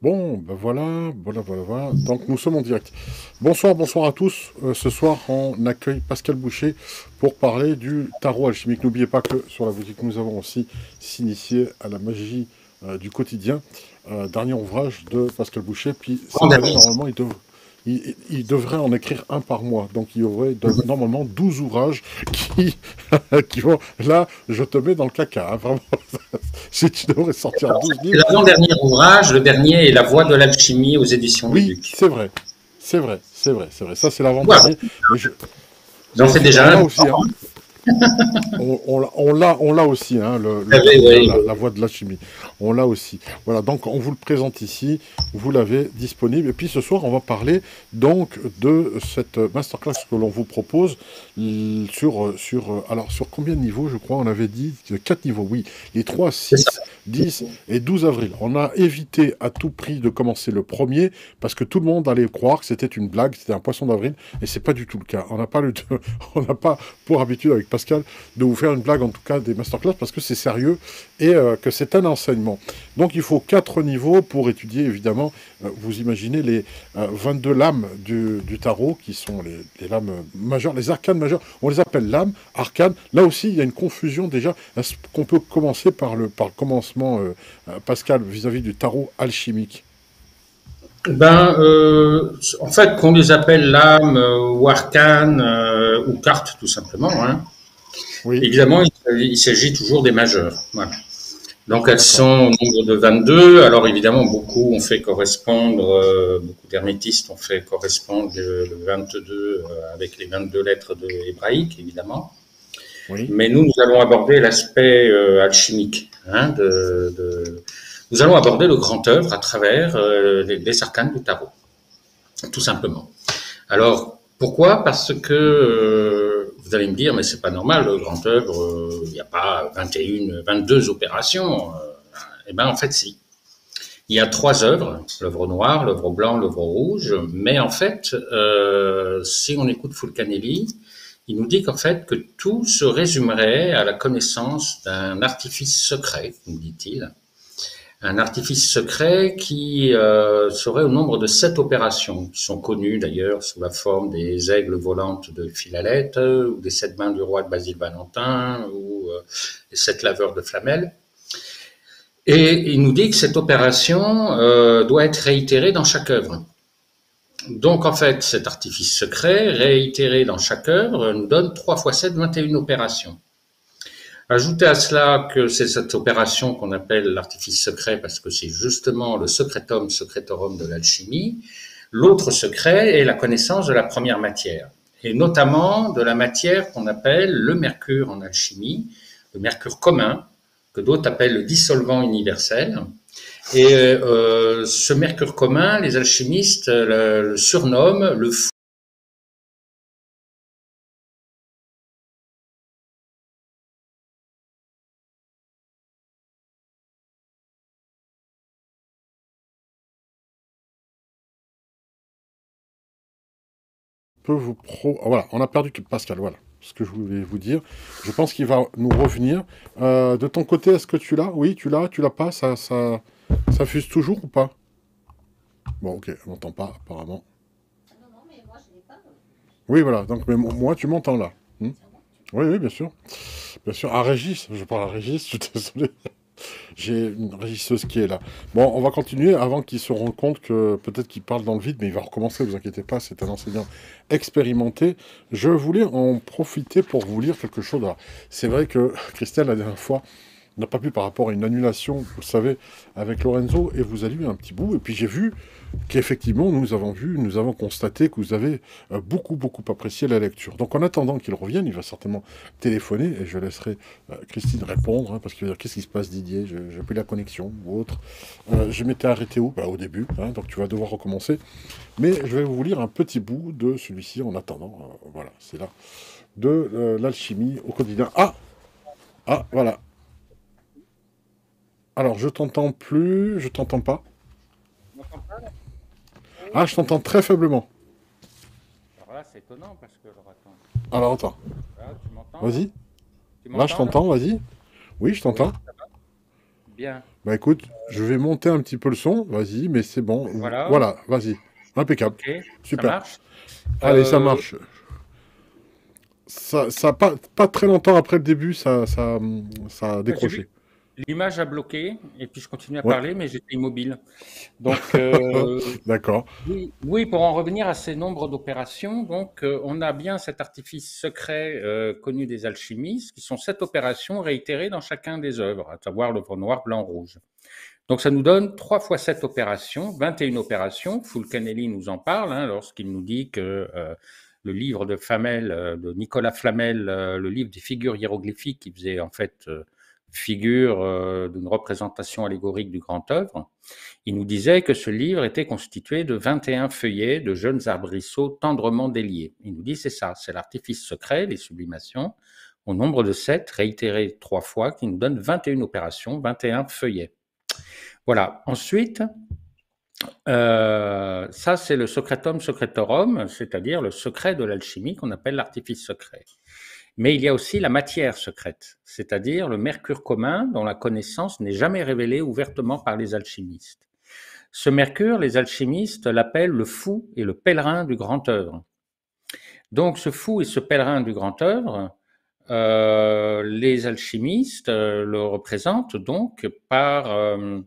Bon, ben voilà, voilà, voilà, voilà. Donc nous sommes en direct. Bonsoir, bonsoir à tous. Euh, ce soir, on accueille Pascal Boucher pour parler du tarot alchimique. N'oubliez pas que sur la boutique, nous avons aussi s'initier à la magie euh, du quotidien. Euh, dernier ouvrage de Pascal Boucher. Puis, normalement, il devrait il, devrait en écrire un par mois. Donc il y aurait mhm. normalement 12 ouvrages qui, qui vont. Là, je te mets dans le caca, hein, vraiment. si tu devrais sortir 12 livres. L'avant-dernier ouvrage, le dernier est La voie de l'alchimie aux éditions Oui, c'est vrai. C'est vrai, c'est vrai, c'est vrai. Ça, c'est l'avant-dernier. J'en fais déjà un. Hein on, l'a, on l'a aussi, hein, ah hein la, voix de la chimie. On l'a aussi. Voilà, donc on vous le présente ici, vous l'avez disponible. Et puis ce soir, on va parler donc de cette masterclass que l'on vous propose sur, sur, alors, sur combien de niveaux, je crois, on avait dit quatre niveaux, oui. Les 3, 6, 10 et 12 avril. On a évité à tout prix de commencer le premier parce que tout le monde allait croire que c'était une blague, c'était un poisson d'avril, et c'est pas du tout le cas. On n'a pas, on pas pour habitude avec Pascal de vous faire une blague, en tout cas des masterclass, parce que c'est sérieux et euh, que c'est un enseignement. Donc il faut quatre niveaux pour étudier, évidemment, euh, vous imaginez les 22 euh, lames du, tarot, qui sont les, lames majeures, les arcanes majeures, on les appelle lames, arcanes. Là aussi, il y a une confusion déjà, est-ce qu'on peut commencer par le, par commencement, Pascal, vis-à-vis du tarot alchimique ben, en fait, qu'on les appelle lames ou arcanes ou cartes, tout simplement, hein. Évidemment, il, s'agit toujours des majeures. Donc elles sont au nombre de 22. Alors évidemment, beaucoup ont fait correspondre, euh, beaucoup d'hermétistes ont fait correspondre le 22 euh, avec les 22 lettres de hébraïque, évidemment. Mais nous, nous allons aborder l'aspect euh, alchimique. Hein, nous allons aborder le grand œuvre à travers les, les, arcanes du tarot, tout simplement. Alors pourquoi Parce que vous allez me dire, mais c'est pas normal, le grand œuvre, il euh, n'y a pas 21, 22 opérations. Euh, eh bien, en fait, si. Il y a trois œuvres, l'œuvre noire, l'œuvre blanc, l'œuvre rouge, mais en fait, euh, si on écoute Fulcanelli, il nous dit qu'en fait, que tout se résumerait à la connaissance d'un artifice secret, nous dit-il, un artifice secret qui euh, serait au nombre de sept opérations, qui sont connues d'ailleurs sous la forme des aigles volantes de Philalette, ou des sept mains du roi de Basile Valentin, ou euh, des sept laveurs de Flamel. Et il nous dit que cette opération euh, doit être réitérée dans chaque œuvre. Donc en fait, cet artifice secret, réitéré dans chaque œuvre, nous donne 3 fois 7, 21 opérations. Ajoutez à cela que c'est cette opération qu'on appelle l'artifice secret parce que c'est justement le secretum secretorum de l'alchimie. L'autre secret est la connaissance de la première matière et notamment de la matière qu'on appelle le mercure en alchimie, le mercure commun que d'autres appellent le dissolvant universel. Et euh, ce mercure commun, les alchimistes le, surnomment le fou vous pro... Ah, voilà, on a perdu Pascal, voilà ce que je voulais vous dire. Je pense qu'il va nous revenir. Euh, de ton côté, est-ce que tu l'as Oui, tu l'as, tu l'as pas ça, ça, ça fuse toujours ou pas Bon, ok, on n'entend pas apparemment. non, mais pas. Oui, voilà, donc mais moi, tu m'entends là. Hmm oui, oui, bien sûr. Bien sûr, à ah, Régis, je parle à Régis, je suis désolé. J'ai une régisseuse qui est là. Bon, on va continuer avant qu'il se rende compte que peut-être qu'il parle dans le vide, mais il va recommencer, vous inquiétez pas, c'est un enseignant expérimenté. Je voulais en profiter pour vous lire quelque chose. C'est vrai que Christelle, la dernière fois, n'a pas pu par rapport à une annulation, vous le savez, avec Lorenzo, et vous avez eu un petit bout, et puis j'ai vu qu'effectivement, nous avons vu, nous avons constaté que vous avez euh, beaucoup, beaucoup apprécié la lecture. Donc, en attendant qu'il revienne, il va certainement téléphoner et je laisserai euh, Christine répondre hein, parce qu'il va dire Qu'est-ce qui se passe, Didier J'ai pris la connexion ou autre. Euh, je m'étais arrêté où bah, Au début, hein, donc tu vas devoir recommencer. Mais je vais vous lire un petit bout de celui-ci en attendant. voilà, c'est là. De l'alchimie au quotidien. Ah Ah, voilà. Alors, je t'entends plus, je t'entends pas. Je ah, je t'entends très faiblement. Alors là, c'est étonnant parce que. Alors attends. Alors, ah, attends. Vas-y. Là, je t'entends, vas-y. Oui, je t'entends. Bien. Bah écoute, je vais monter un petit peu le son, vas-y, mais c'est bon. Voilà, vas-y. Impeccable. Super. Allez, ça euh, marche. Ça, ça pas, très longtemps après le début, ça, ça, ça a décroché. L'image a bloqué, et puis je continue à parler, mais j'étais immobile. Donc, euh, D'accord. Oui, pour en revenir à ces nombres d'opérations, donc, euh, on a bien cet artifice secret euh, connu des alchimistes, qui sont sept opérations réitérées dans chacun des œuvres, à savoir l'œuvre noire, blanc, rouge. Donc, ça nous donne trois fois sept opérations, 21 opérations. Fulcanelli nous en parle hein, lorsqu'il nous dit que le livre de Flamel, de Nicolas Flamel, le livre des figures hiéroglyphiques, qui faisait en fait figure euh, d'une représentation allégorique du grand œuvre, il nous disait que ce livre était constitué de 21 feuillets de jeunes arbrisseaux tendrement déliés. Il nous dit c'est ça, c'est l'artifice secret, les sublimations, au nombre de 7, réitéré trois fois, qui nous donne 21 opérations, 21 feuillets. Voilà. Ensuite, euh, ça, c'est le secretum secretorum, c'est-à-dire le secret de l'alchimie qu'on appelle l'artifice secret. Mais il y a aussi la matière secrète, c'est-à-dire le mercure commun dont la connaissance n'est jamais révélée ouvertement par les alchimistes. Ce mercure, les alchimistes l'appellent le fou et le pèlerin du grand œuvre. Donc ce fou et ce pèlerin du grand œuvre, euh, les alchimistes euh, le représentent donc par, euh,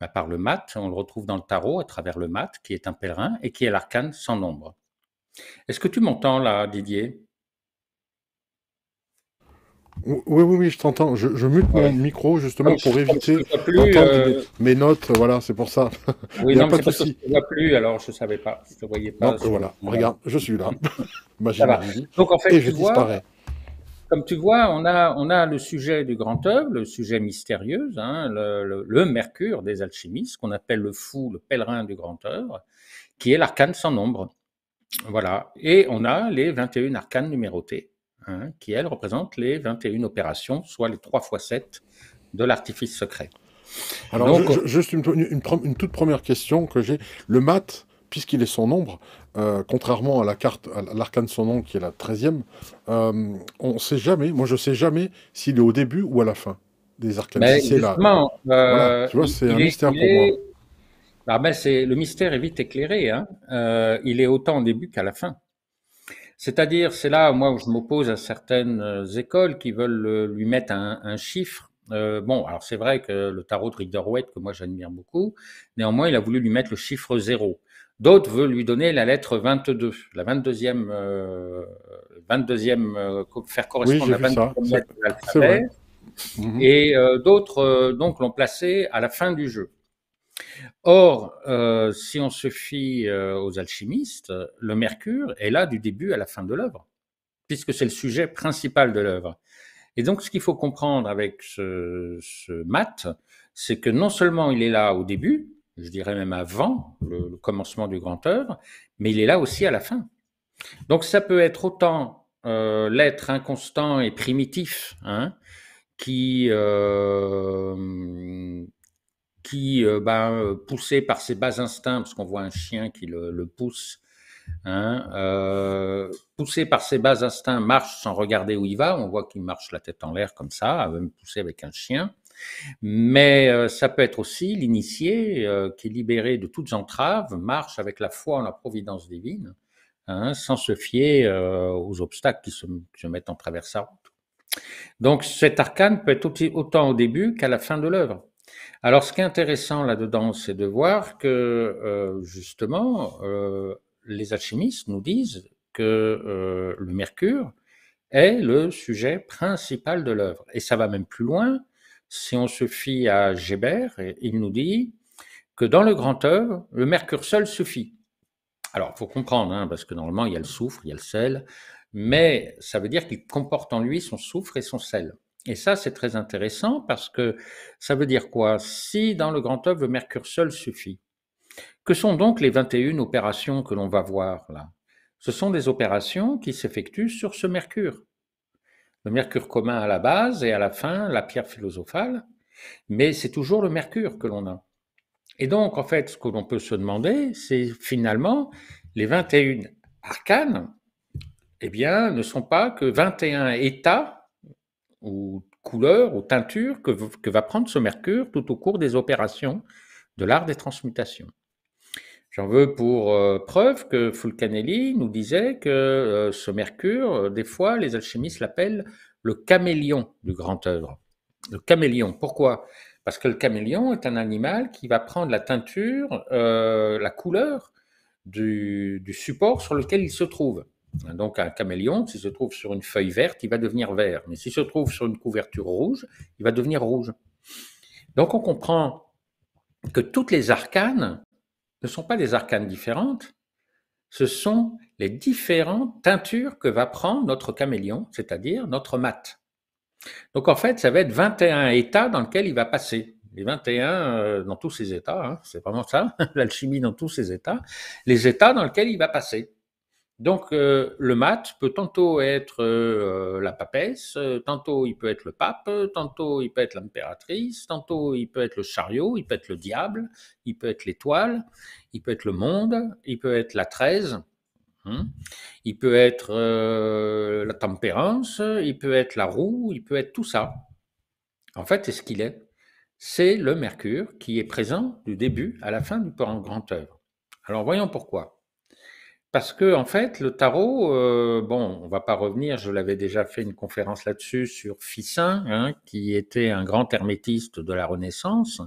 bah, par le mat, on le retrouve dans le tarot à travers le mat, qui est un pèlerin et qui est l'arcane sans nombre. Est-ce que tu m'entends là, Didier oui, oui, oui, je t'entends. Je, mute mon micro justement ah, pour éviter plus, euh, mes notes. Voilà, c'est pour ça. Oui, Il a non, pas de souci. Je ne plus, alors je ne savais pas. Je ne voyais pas. Non, voilà, regarde, je suis là. Bah, Donc en fait, je disparais. Comme tu vois, on a, on a le sujet du grand œuvre, le sujet mystérieux, hein, le, mercure des alchimistes, qu'on appelle le fou, le pèlerin du grand œuvre, qui est l'arcane sans nombre. Voilà. Et on a les 21 arcanes numérotées. Hein, qui, elle, représente les 21 opérations, soit les 3 x 7 de l'artifice secret. Alors, juste une, toute première question que j'ai. Le mat, puisqu'il est son nombre, euh, contrairement à la carte, l'arcane son nom qui est la 13e, euh, on ne sait jamais, moi je ne sais jamais s'il est au début ou à la fin des arcanes. Mais c'est euh, là. tu vois, c'est un mystère pour moi. Ah ben, le mystère est vite éclairé. Hein. il est autant au début qu'à la fin. C'est-à-dire, c'est là, moi, où je m'oppose à certaines euh, écoles qui veulent euh, lui mettre un, chiffre. Euh, bon, alors c'est vrai que le tarot de Rider-Waite, que moi j'admire beaucoup, néanmoins, il a voulu lui mettre le chiffre zéro. D'autres veulent lui donner la lettre 22, la 22e, 22e faire correspondre la 22e lettre de l'alphabet. Mhm. Et d'autres donc l'ont placé à la fin du jeu. Or, euh, si on se fie euh, aux alchimistes, le mercure est là du début à la fin de l'œuvre, puisque c'est le sujet principal de l'œuvre. Et donc, ce qu'il faut comprendre avec ce, ce mat, c'est que non seulement il est là au début, je dirais même avant le, commencement du grand œuvre, mais il est là aussi à la fin. Donc, ça peut être autant euh, l'être inconstant et primitif, hein, qui, qui, euh, ben, euh, poussé par ses bas instincts, parce qu'on voit un chien qui le, pousse, hein, euh, poussé par ses bas instincts, marche sans regarder où il va. On voit qu'il marche la tête en l'air comme ça, même poussé avec un chien. Mais ça peut être aussi l'initié qui est libéré de toutes entraves, marche avec la foi en la providence divine, hein, sans se fier aux obstacles qui se, se, mettent en travers sa route. Donc cet arcane peut être autant au début qu'à la fin de l'œuvre. Alors, ce qui est intéressant là-dedans, c'est de voir que, euh, justement, euh, les alchimistes nous disent que euh, le mercure est le sujet principal de l'œuvre. Et ça va même plus loin. Si on se fie à Gébert, il nous dit que dans le grand œuvre, le mercure seul suffit. Alors, faut comprendre, hein, parce que normalement, il y a le soufre, il y a le sel, mais ça veut dire qu'il comporte en lui son soufre et son sel. Et ça, c'est très intéressant parce que ça veut dire quoi Si dans le grand œuvre, le Mercure seul suffit, que sont donc les 21 opérations que l'on va voir là Ce sont des opérations qui s'effectuent sur ce Mercure. Le Mercure commun à la base et à la fin, la pierre philosophale, mais c'est toujours le Mercure que l'on a. Et donc, en fait, ce que l'on peut se demander, c'est finalement, les 21 arcanes, eh bien, ne sont pas que 21 états ou couleur, ou teinture que, va prendre ce mercure tout au cours des opérations de l'art des transmutations. J'en veux pour euh, preuve que Fulcanelli nous disait que euh, ce mercure, euh, des fois, les alchimistes l'appellent le caméléon du grand œuvre. Le caméléon, pourquoi Parce que le caméléon est un animal qui va prendre la teinture, la couleur du, support sur lequel il se trouve. Donc un caméléon, s'il se trouve sur une feuille verte, il va devenir vert. Mais s'il se trouve sur une couverture rouge, il va devenir rouge. Donc on comprend que toutes les arcanes ne sont pas des arcanes différentes, ce sont les différentes teintures que va prendre notre caméléon, c'est-à-dire notre mat. Donc en fait, ça va être 21 états dans lesquels il va passer. Les 21 euh, dans tous ces états, hein, c'est vraiment ça, l'alchimie dans tous ces états, les états dans lesquels il va passer. Donc euh, le mat peut tantôt être euh, la papesse, euh, tantôt il peut être le pape, tantôt il peut être l'impératrice, tantôt il peut être le chariot, il peut être le diable, il peut être l'étoile, il peut être le monde, il peut être la treize, hein. il peut être la tempérance, il peut être la roue, il peut être tout ça. En fait, c'est ce qu'il est. C'est le mercure qui est présent du début à la fin du grand œuvre. Alors voyons pourquoi. Parce que, en fait, le tarot, euh, bon, on va pas revenir, je l'avais déjà fait une conférence là-dessus sur Ficin, hein, qui était un grand hermétiste de la Renaissance,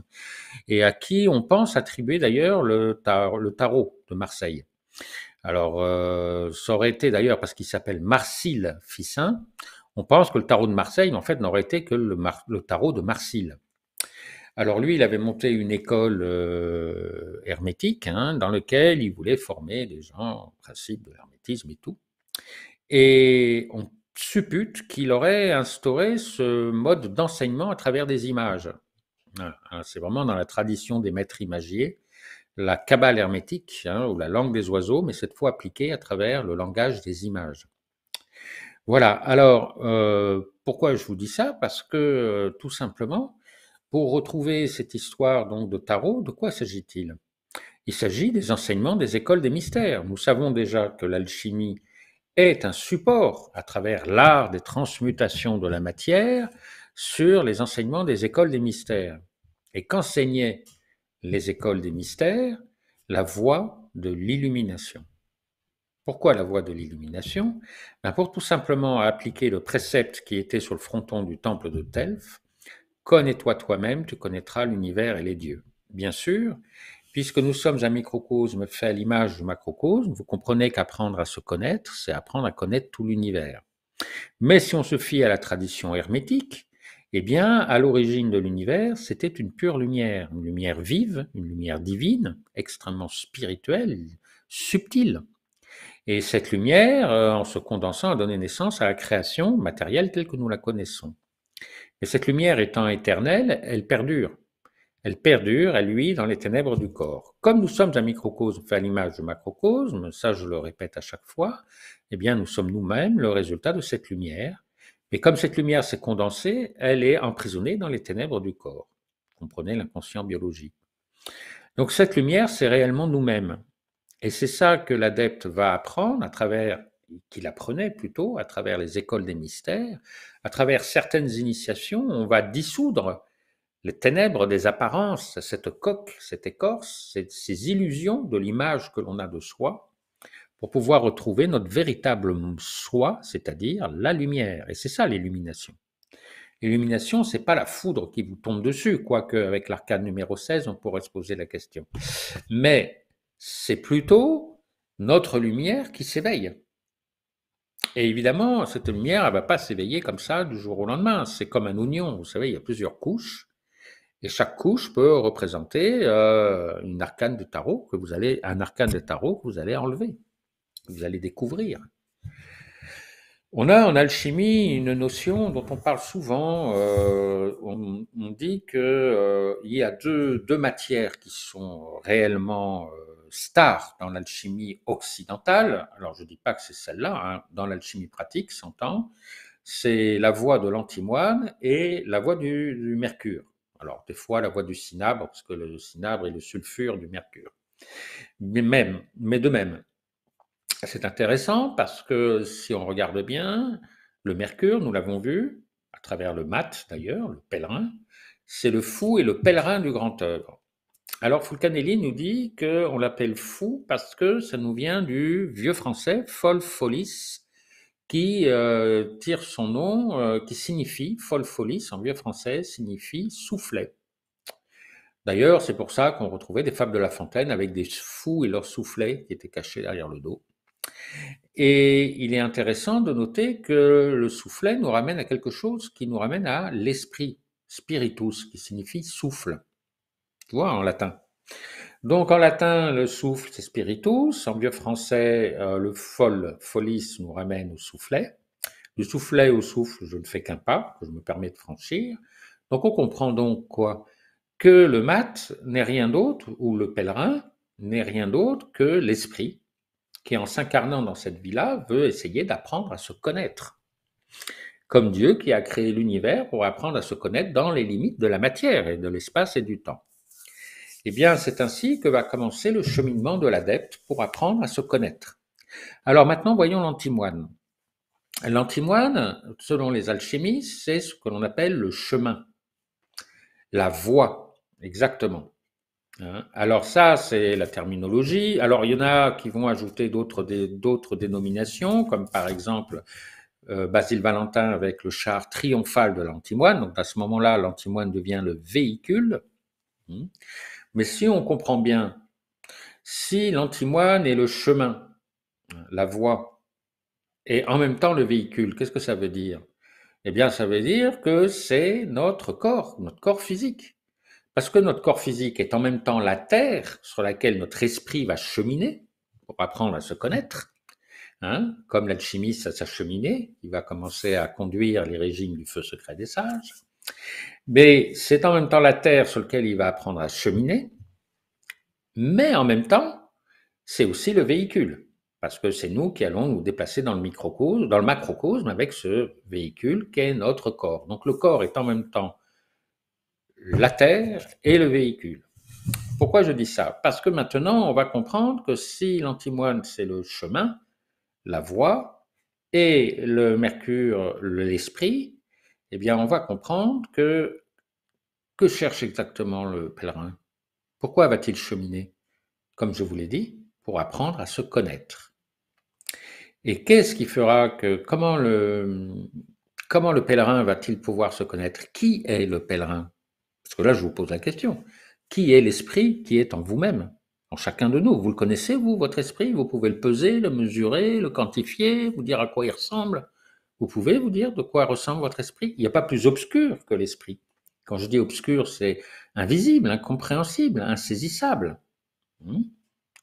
et à qui on pense attribuer d'ailleurs le, tarot de Marseille. Alors, euh, ça aurait été d'ailleurs, parce qu'il s'appelle Marsile Ficin, on pense que le tarot de Marseille, en fait, n'aurait été que le, le tarot de Marsile. Alors lui, il avait monté une école euh, hermétique hein, dans laquelle il voulait former des gens en principe de l'hermétisme et tout. Et on suppute qu'il aurait instauré ce mode d'enseignement à travers des images. Hein, hein, c'est vraiment dans la tradition des maîtres imagiers, la cabale hermétique, ou la langue des oiseaux, mais cette fois appliquée à travers le langage des images. Voilà, alors euh, pourquoi je vous dis ça Parce que euh, tout simplement, pour retrouver cette histoire donc de tarot, de quoi s'agit-il Il, s'agit des enseignements des écoles des mystères. Nous savons déjà que l'alchimie est un support à travers l'art des transmutations de la matière sur les enseignements des écoles des mystères. Et qu'enseignaient les écoles des mystères La voie de l'illumination. Pourquoi la voie de l'illumination ben, Pour tout simplement appliquer le précepte qui était sur le fronton du temple de Telf. Connais-toi toi-même, tu connaîtras l'univers et les dieux. Bien sûr, puisque nous sommes un microcosme fait à l'image du macrocosme, vous comprenez qu'apprendre à se connaître, c'est apprendre à connaître tout l'univers. Mais si on se fie à la tradition hermétique, eh bien, à l'origine de l'univers, c'était une pure lumière, une lumière vive, une lumière divine, extrêmement spirituelle, subtile. Et cette lumière, euh, en se condensant, a donné naissance à la création matérielle telle que nous la connaissons. Et cette lumière étant éternelle, elle perdure. Elle perdure, elle lui, dans les ténèbres du corps. Comme nous sommes un microcosme fait l'image du macrocosme, ça je le répète à chaque fois, eh bien nous sommes nous-mêmes le résultat de cette lumière. Mais comme cette lumière s'est condensée, elle est emprisonnée dans les ténèbres du corps. Comprenez l'inconscient biologique. Donc cette lumière, c'est réellement nous-mêmes. Et c'est ça que l'adepte va apprendre à travers, qu'il apprenait plutôt à travers les écoles des mystères, à travers certaines initiations, on va dissoudre les ténèbres des apparences, cette coque, cette écorce, ces, illusions de l'image que l'on a de soi, pour pouvoir retrouver notre véritable soi, c'est-à-dire la lumière. Et c'est ça l'illumination. L'illumination, c'est pas la foudre qui vous tombe dessus, quoique avec l'arcade numéro 16, on pourrait se poser la question. Mais c'est plutôt notre lumière qui s'éveille. Et évidemment, cette lumière, elle ne va pas s'éveiller comme ça du jour au lendemain. C'est comme un oignon, vous savez, il y a plusieurs couches. Et chaque couche peut représenter euh, une arcane de tarot que vous allez, un arcane de tarot que vous allez enlever, que vous allez découvrir. On a en alchimie une notion dont on parle souvent. Euh, on, dit qu'il euh, y a deux, deux, matières qui sont réellement Star dans l'alchimie occidentale, alors je ne dis pas que c'est celle-là, hein. dans l'alchimie pratique, s'entend, c'est la voie de l'antimoine et la voie du, mercure. Alors des fois la voie du cinabre, parce que le cinabre est le sulfure du mercure. Mais, même, mais de même, c'est intéressant parce que si on regarde bien, le mercure, nous l'avons vu, à travers le mat d'ailleurs, le pèlerin, c'est le fou et le pèlerin du grand œuvre. Alors, Fulcanelli nous dit qu'on l'appelle fou parce que ça nous vient du vieux français fol folis, qui euh, tire son nom, euh, qui signifie, fol folis en vieux français, signifie soufflet. D'ailleurs, c'est pour ça qu'on retrouvait des fables de La Fontaine avec des fous et leurs soufflets qui étaient cachés derrière le dos. Et il est intéressant de noter que le soufflet nous ramène à quelque chose qui nous ramène à l'esprit, spiritus, qui signifie souffle. Tu vois, en latin. Donc en latin, le souffle, c'est spiritus. En vieux français, euh, le fol, folis, nous ramène au soufflet. Du soufflet au souffle, je ne fais qu'un pas, que je me permets de franchir. Donc on comprend donc quoi Que le mat n'est rien d'autre, ou le pèlerin n'est rien d'autre que l'esprit, qui en s'incarnant dans cette vie-là, veut essayer d'apprendre à se connaître. Comme Dieu qui a créé l'univers pour apprendre à se connaître dans les limites de la matière et de l'espace et du temps. Eh bien, c'est ainsi que va commencer le cheminement de l'adepte pour apprendre à se connaître. Alors maintenant, voyons l'antimoine. L'antimoine, selon les alchimistes, c'est ce que l'on appelle le chemin, la voie, exactement. Hein? Alors ça, c'est la terminologie. Alors il y en a qui vont ajouter d'autres dénominations, comme par exemple euh, Basile Valentin avec le char triomphal de l'antimoine. Donc à ce moment-là, l'antimoine devient le véhicule. Hein? Mais si on comprend bien, si l'antimoine est le chemin, la voie, et en même temps le véhicule, qu'est-ce que ça veut dire Eh bien, ça veut dire que c'est notre corps, notre corps physique. Parce que notre corps physique est en même temps la terre sur laquelle notre esprit va cheminer, pour apprendre à se connaître, hein, comme l'alchimiste à sa cheminée, il va commencer à conduire les régimes du feu secret des sages. Mais c'est en même temps la terre sur laquelle il va apprendre à cheminer, mais en même temps, c'est aussi le véhicule, parce que c'est nous qui allons nous déplacer dans le microcosme, dans le macrocosme avec ce véhicule qu'est notre corps. Donc le corps est en même temps la Terre et le véhicule. Pourquoi je dis ça Parce que maintenant, on va comprendre que si l'antimoine, c'est le chemin, la voie, et le mercure, l'esprit, eh bien, on va comprendre que que cherche exactement le pèlerin pourquoi va-t-il cheminer Comme je vous l'ai dit, pour apprendre à se connaître. Et qu'est-ce qui fera que comment le comment le pèlerin va-t-il pouvoir se connaître Qui est le pèlerin Parce que là, je vous pose la question. Qui est l'esprit qui est en vous-même, en chacun de nous Vous le connaissez, vous, votre esprit Vous pouvez le peser, le mesurer, le quantifier, vous dire à quoi il ressemble. Vous pouvez vous dire de quoi ressemble votre esprit. Il n'y a pas plus obscur que l'esprit. Quand je dis obscur, c'est invisible, incompréhensible, insaisissable. Hmm?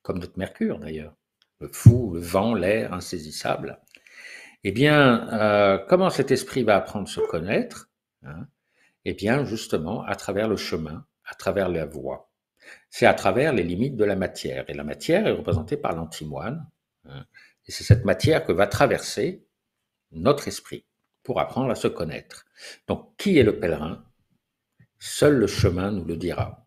Comme notre Mercure d'ailleurs. Le fou, le vent, l'air, insaisissable. Eh bien, euh, comment cet esprit va apprendre à se connaître hein? Eh bien, justement, à travers le chemin, à travers la voie. C'est à travers les limites de la matière. Et la matière est représentée par l'antimoine. Hein? et c'est cette matière que va traverser notre esprit pour apprendre à se connaître. Donc, qui est le pèlerin Seul le chemin nous le dira.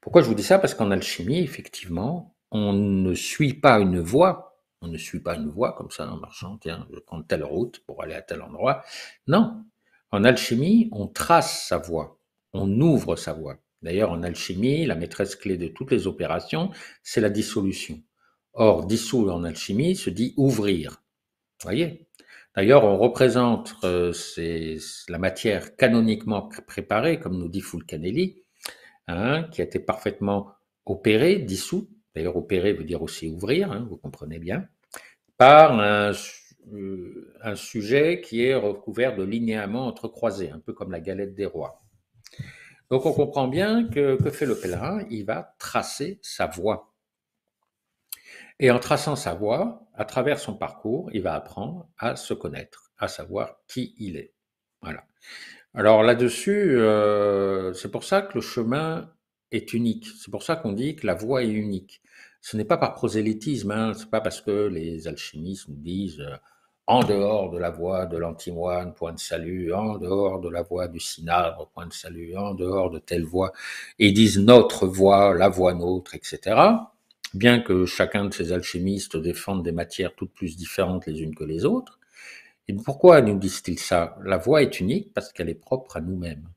Pourquoi je vous dis ça Parce qu'en alchimie, effectivement, on ne suit pas une voie, on ne suit pas une voie comme ça en marchant, tiens, je prends telle route pour aller à tel endroit. Non, en alchimie, on trace sa voie, on ouvre sa voie. D'ailleurs, en alchimie, la maîtresse clé de toutes les opérations, c'est la dissolution. Or, dissoudre en alchimie se dit ouvrir. Vous voyez D'ailleurs, on représente euh, la matière canoniquement préparée, comme nous dit Fulcanelli, hein, qui a été parfaitement opérée, dissoute. D'ailleurs, opérée veut dire aussi ouvrir, hein, vous comprenez bien, par euh, un, sujet qui est recouvert de linéaments entrecroisés, un peu comme la galette des rois. Donc, on comprend bien que, que fait le pèlerin Il va tracer sa voie. Et en traçant sa voie, à travers son parcours, il va apprendre à se connaître, à savoir qui il est. Voilà. Alors là-dessus, euh, c'est pour ça que le chemin est unique. C'est pour ça qu'on dit que la voie est unique. Ce n'est pas par prosélytisme, hein. ce n'est pas parce que les alchimistes nous disent euh, en dehors de la voie de l'antimoine, point de salut, en dehors de la voie du cinabre, point de salut, en dehors de telle voie, et disent notre voie, la voie nôtre, etc bien que chacun de ces alchimistes défende des matières toutes plus différentes les unes que les autres. Et pourquoi nous disent-ils ça La voie est unique parce qu'elle est propre à nous-mêmes.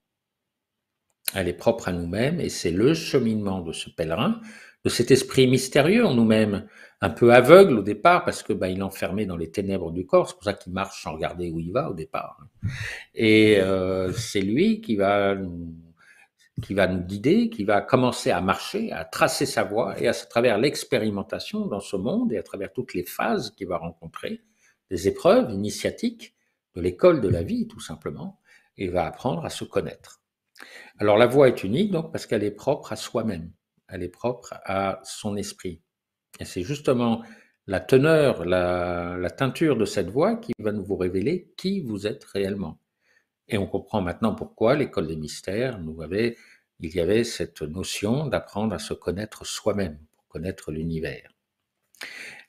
Elle est propre à nous-mêmes et c'est le cheminement de ce pèlerin, de cet esprit mystérieux en nous-mêmes, un peu aveugle au départ parce que bah, il est enfermé dans les ténèbres du corps, c'est pour ça qu'il marche sans regarder où il va au départ. Et euh, c'est lui qui va qui va nous guider, qui va commencer à marcher, à tracer sa voie, et à travers l'expérimentation dans ce monde et à travers toutes les phases qu'il va rencontrer, des épreuves initiatiques, de l'école de la vie tout simplement, et va apprendre à se connaître. Alors la voix est unique donc parce qu'elle est propre à soi-même, elle est propre à son esprit. Et c'est justement la teneur, la, teinture de cette voix qui va nous révéler qui vous êtes réellement. Et on comprend maintenant pourquoi l'école des mystères nous avait, il y avait cette notion d'apprendre à se connaître soi-même, pour connaître l'univers.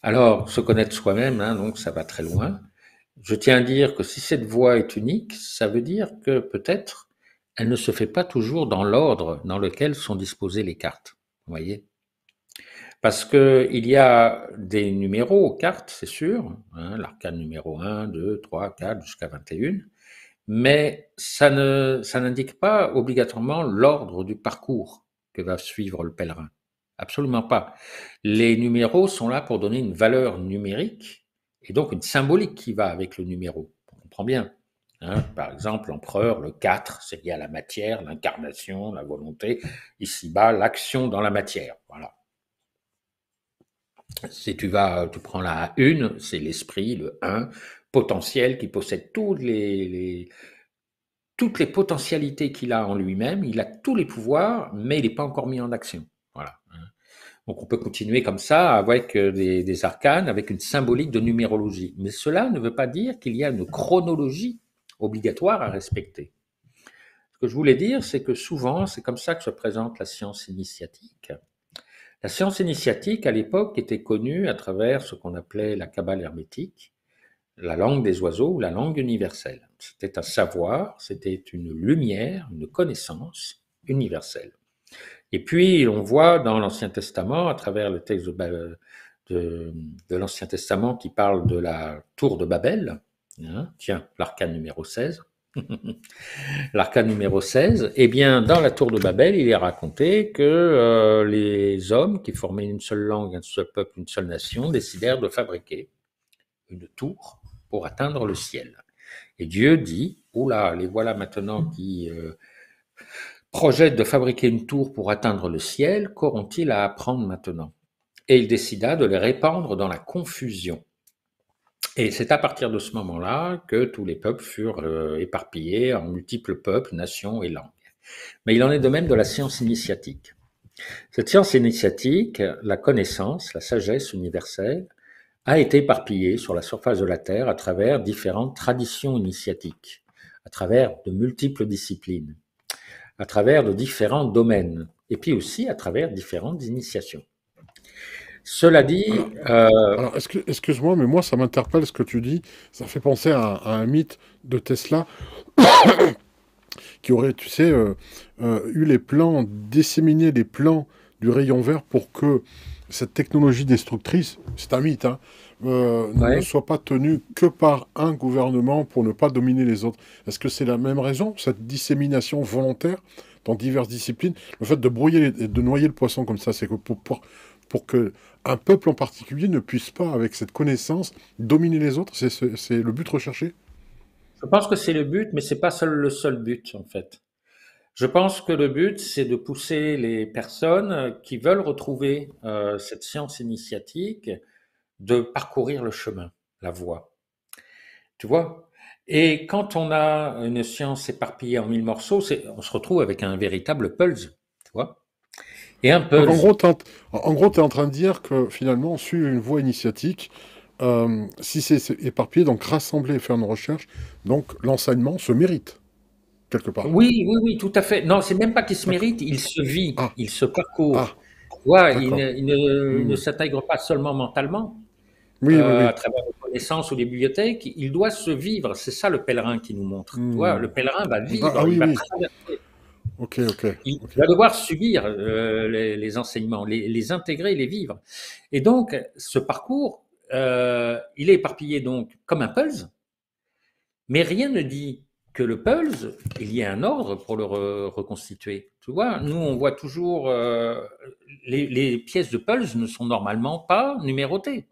Alors, se connaître soi-même, hein, donc ça va très loin. Je tiens à dire que si cette voie est unique, ça veut dire que peut-être elle ne se fait pas toujours dans l'ordre dans lequel sont disposées les cartes. Vous voyez Parce que il y a des numéros aux cartes, c'est sûr, hein, l'arcane numéro 1, 2, 3, 4 jusqu'à 21, mais ça ne, ça n'indique pas obligatoirement l'ordre du parcours que va suivre le pèlerin. Absolument pas. Les numéros sont là pour donner une valeur numérique et donc une symbolique qui va avec le numéro. On comprend bien. Hein. Par exemple, l'empereur, le 4, c'est lié à la matière, l'incarnation, la volonté. Ici-bas, l'action dans la matière. Voilà. Si tu vas, tu prends la 1, c'est l'esprit, le 1, potentiel, qui possède toutes les, toutes les potentialités qu'il a en lui-même, il a tous les pouvoirs, mais il n'est pas encore mis en action. Voilà. Hein. Donc on peut continuer comme ça avec euh, des, des arcanes, avec une symbolique de numérologie. Mais cela ne veut pas dire qu'il y a une chronologie obligatoire à respecter. Ce que je voulais dire, c'est que souvent, c'est comme ça que se présente la science initiatique. La science initiatique, à l'époque, était connue à travers ce qu'on appelait la cabale hermétique, la langue des oiseaux ou la langue universelle. C'était un savoir, c'était une lumière, une connaissance universelle. Et puis, on voit dans l'Ancien Testament, à travers le texte de, l'Ancien Testament qui parle de la tour de Babel, hein, tiens, l'arcane numéro 16, l'arcane numéro 16, eh bien, dans la tour de Babel, il est raconté que euh, les hommes qui formaient une seule langue, un seul peuple, une seule nation, décidèrent de fabriquer une tour pour atteindre le ciel. Et Dieu dit, oula, les voilà maintenant qui euh, projettent de fabriquer une tour pour atteindre le ciel, qu'auront-ils à apprendre maintenant Et il décida de les répandre dans la confusion. Et c'est à partir de ce moment-là que tous les peuples furent euh, éparpillés en multiples peuples, nations et langues. Mais il en est de même de la science initiatique. Cette science initiatique, la connaissance, la sagesse universelle, a été éparpillé sur la surface de la Terre à travers différentes traditions initiatiques, à travers de multiples disciplines, à travers de différents domaines, et puis aussi à travers différentes initiations. Cela dit... Euh, excuse-moi, mais moi, ça m'interpelle ce que tu dis. Ça fait penser à, un mythe de Tesla qui aurait, tu sais, euh, euh, eu les plans, disséminé les plans du rayon vert pour que cette technologie destructrice, c'est un mythe, hein, euh, ne soit pas tenue que par un gouvernement pour ne pas dominer les autres. Est-ce que c'est la même raison, cette dissémination volontaire dans diverses disciplines Le fait de brouiller et de noyer le poisson comme ça, c'est que pour, pour, que un peuple en particulier ne puisse pas, avec cette connaissance, dominer les autres C'est le but recherché Je pense que c'est le but, mais c'est pas seul, le seul but, en fait. Je pense que le but, c'est de pousser les personnes qui veulent retrouver euh, cette science initiatique de parcourir le chemin, la voie. Tu vois Et quand on a une science éparpillée en mille morceaux, on se retrouve avec un véritable pulse, tu vois Et un pulse... En gros, tu es, en train de dire que finalement, on suit une voie initiatique. Euh, si c'est éparpillé, donc rassembler et faire nos recherche, donc l'enseignement se mérite. Oui, oui, oui, tout à fait. Non, c'est même pas qu'il se mérite, il se vit, ah. Ah. il se parcourt. Ah. il ne, hmm. s'intègre pas seulement mentalement. Euh, à travers les connaissances ou les bibliothèques, il doit se vivre. C'est ça le pèlerin qui nous montre. Hmm. le pèlerin va vivre, il va traverser. il va devoir subir euh, les, enseignements, les, intégrer, les vivre. Et donc, ce parcours, euh, il est éparpillé donc comme un puzzle, mais rien ne dit que le pulse, il y a un ordre pour le reconstituer. Tu vois, nous, on voit toujours. Euh, les, pièces de pulse ne sont normalement pas numérotées.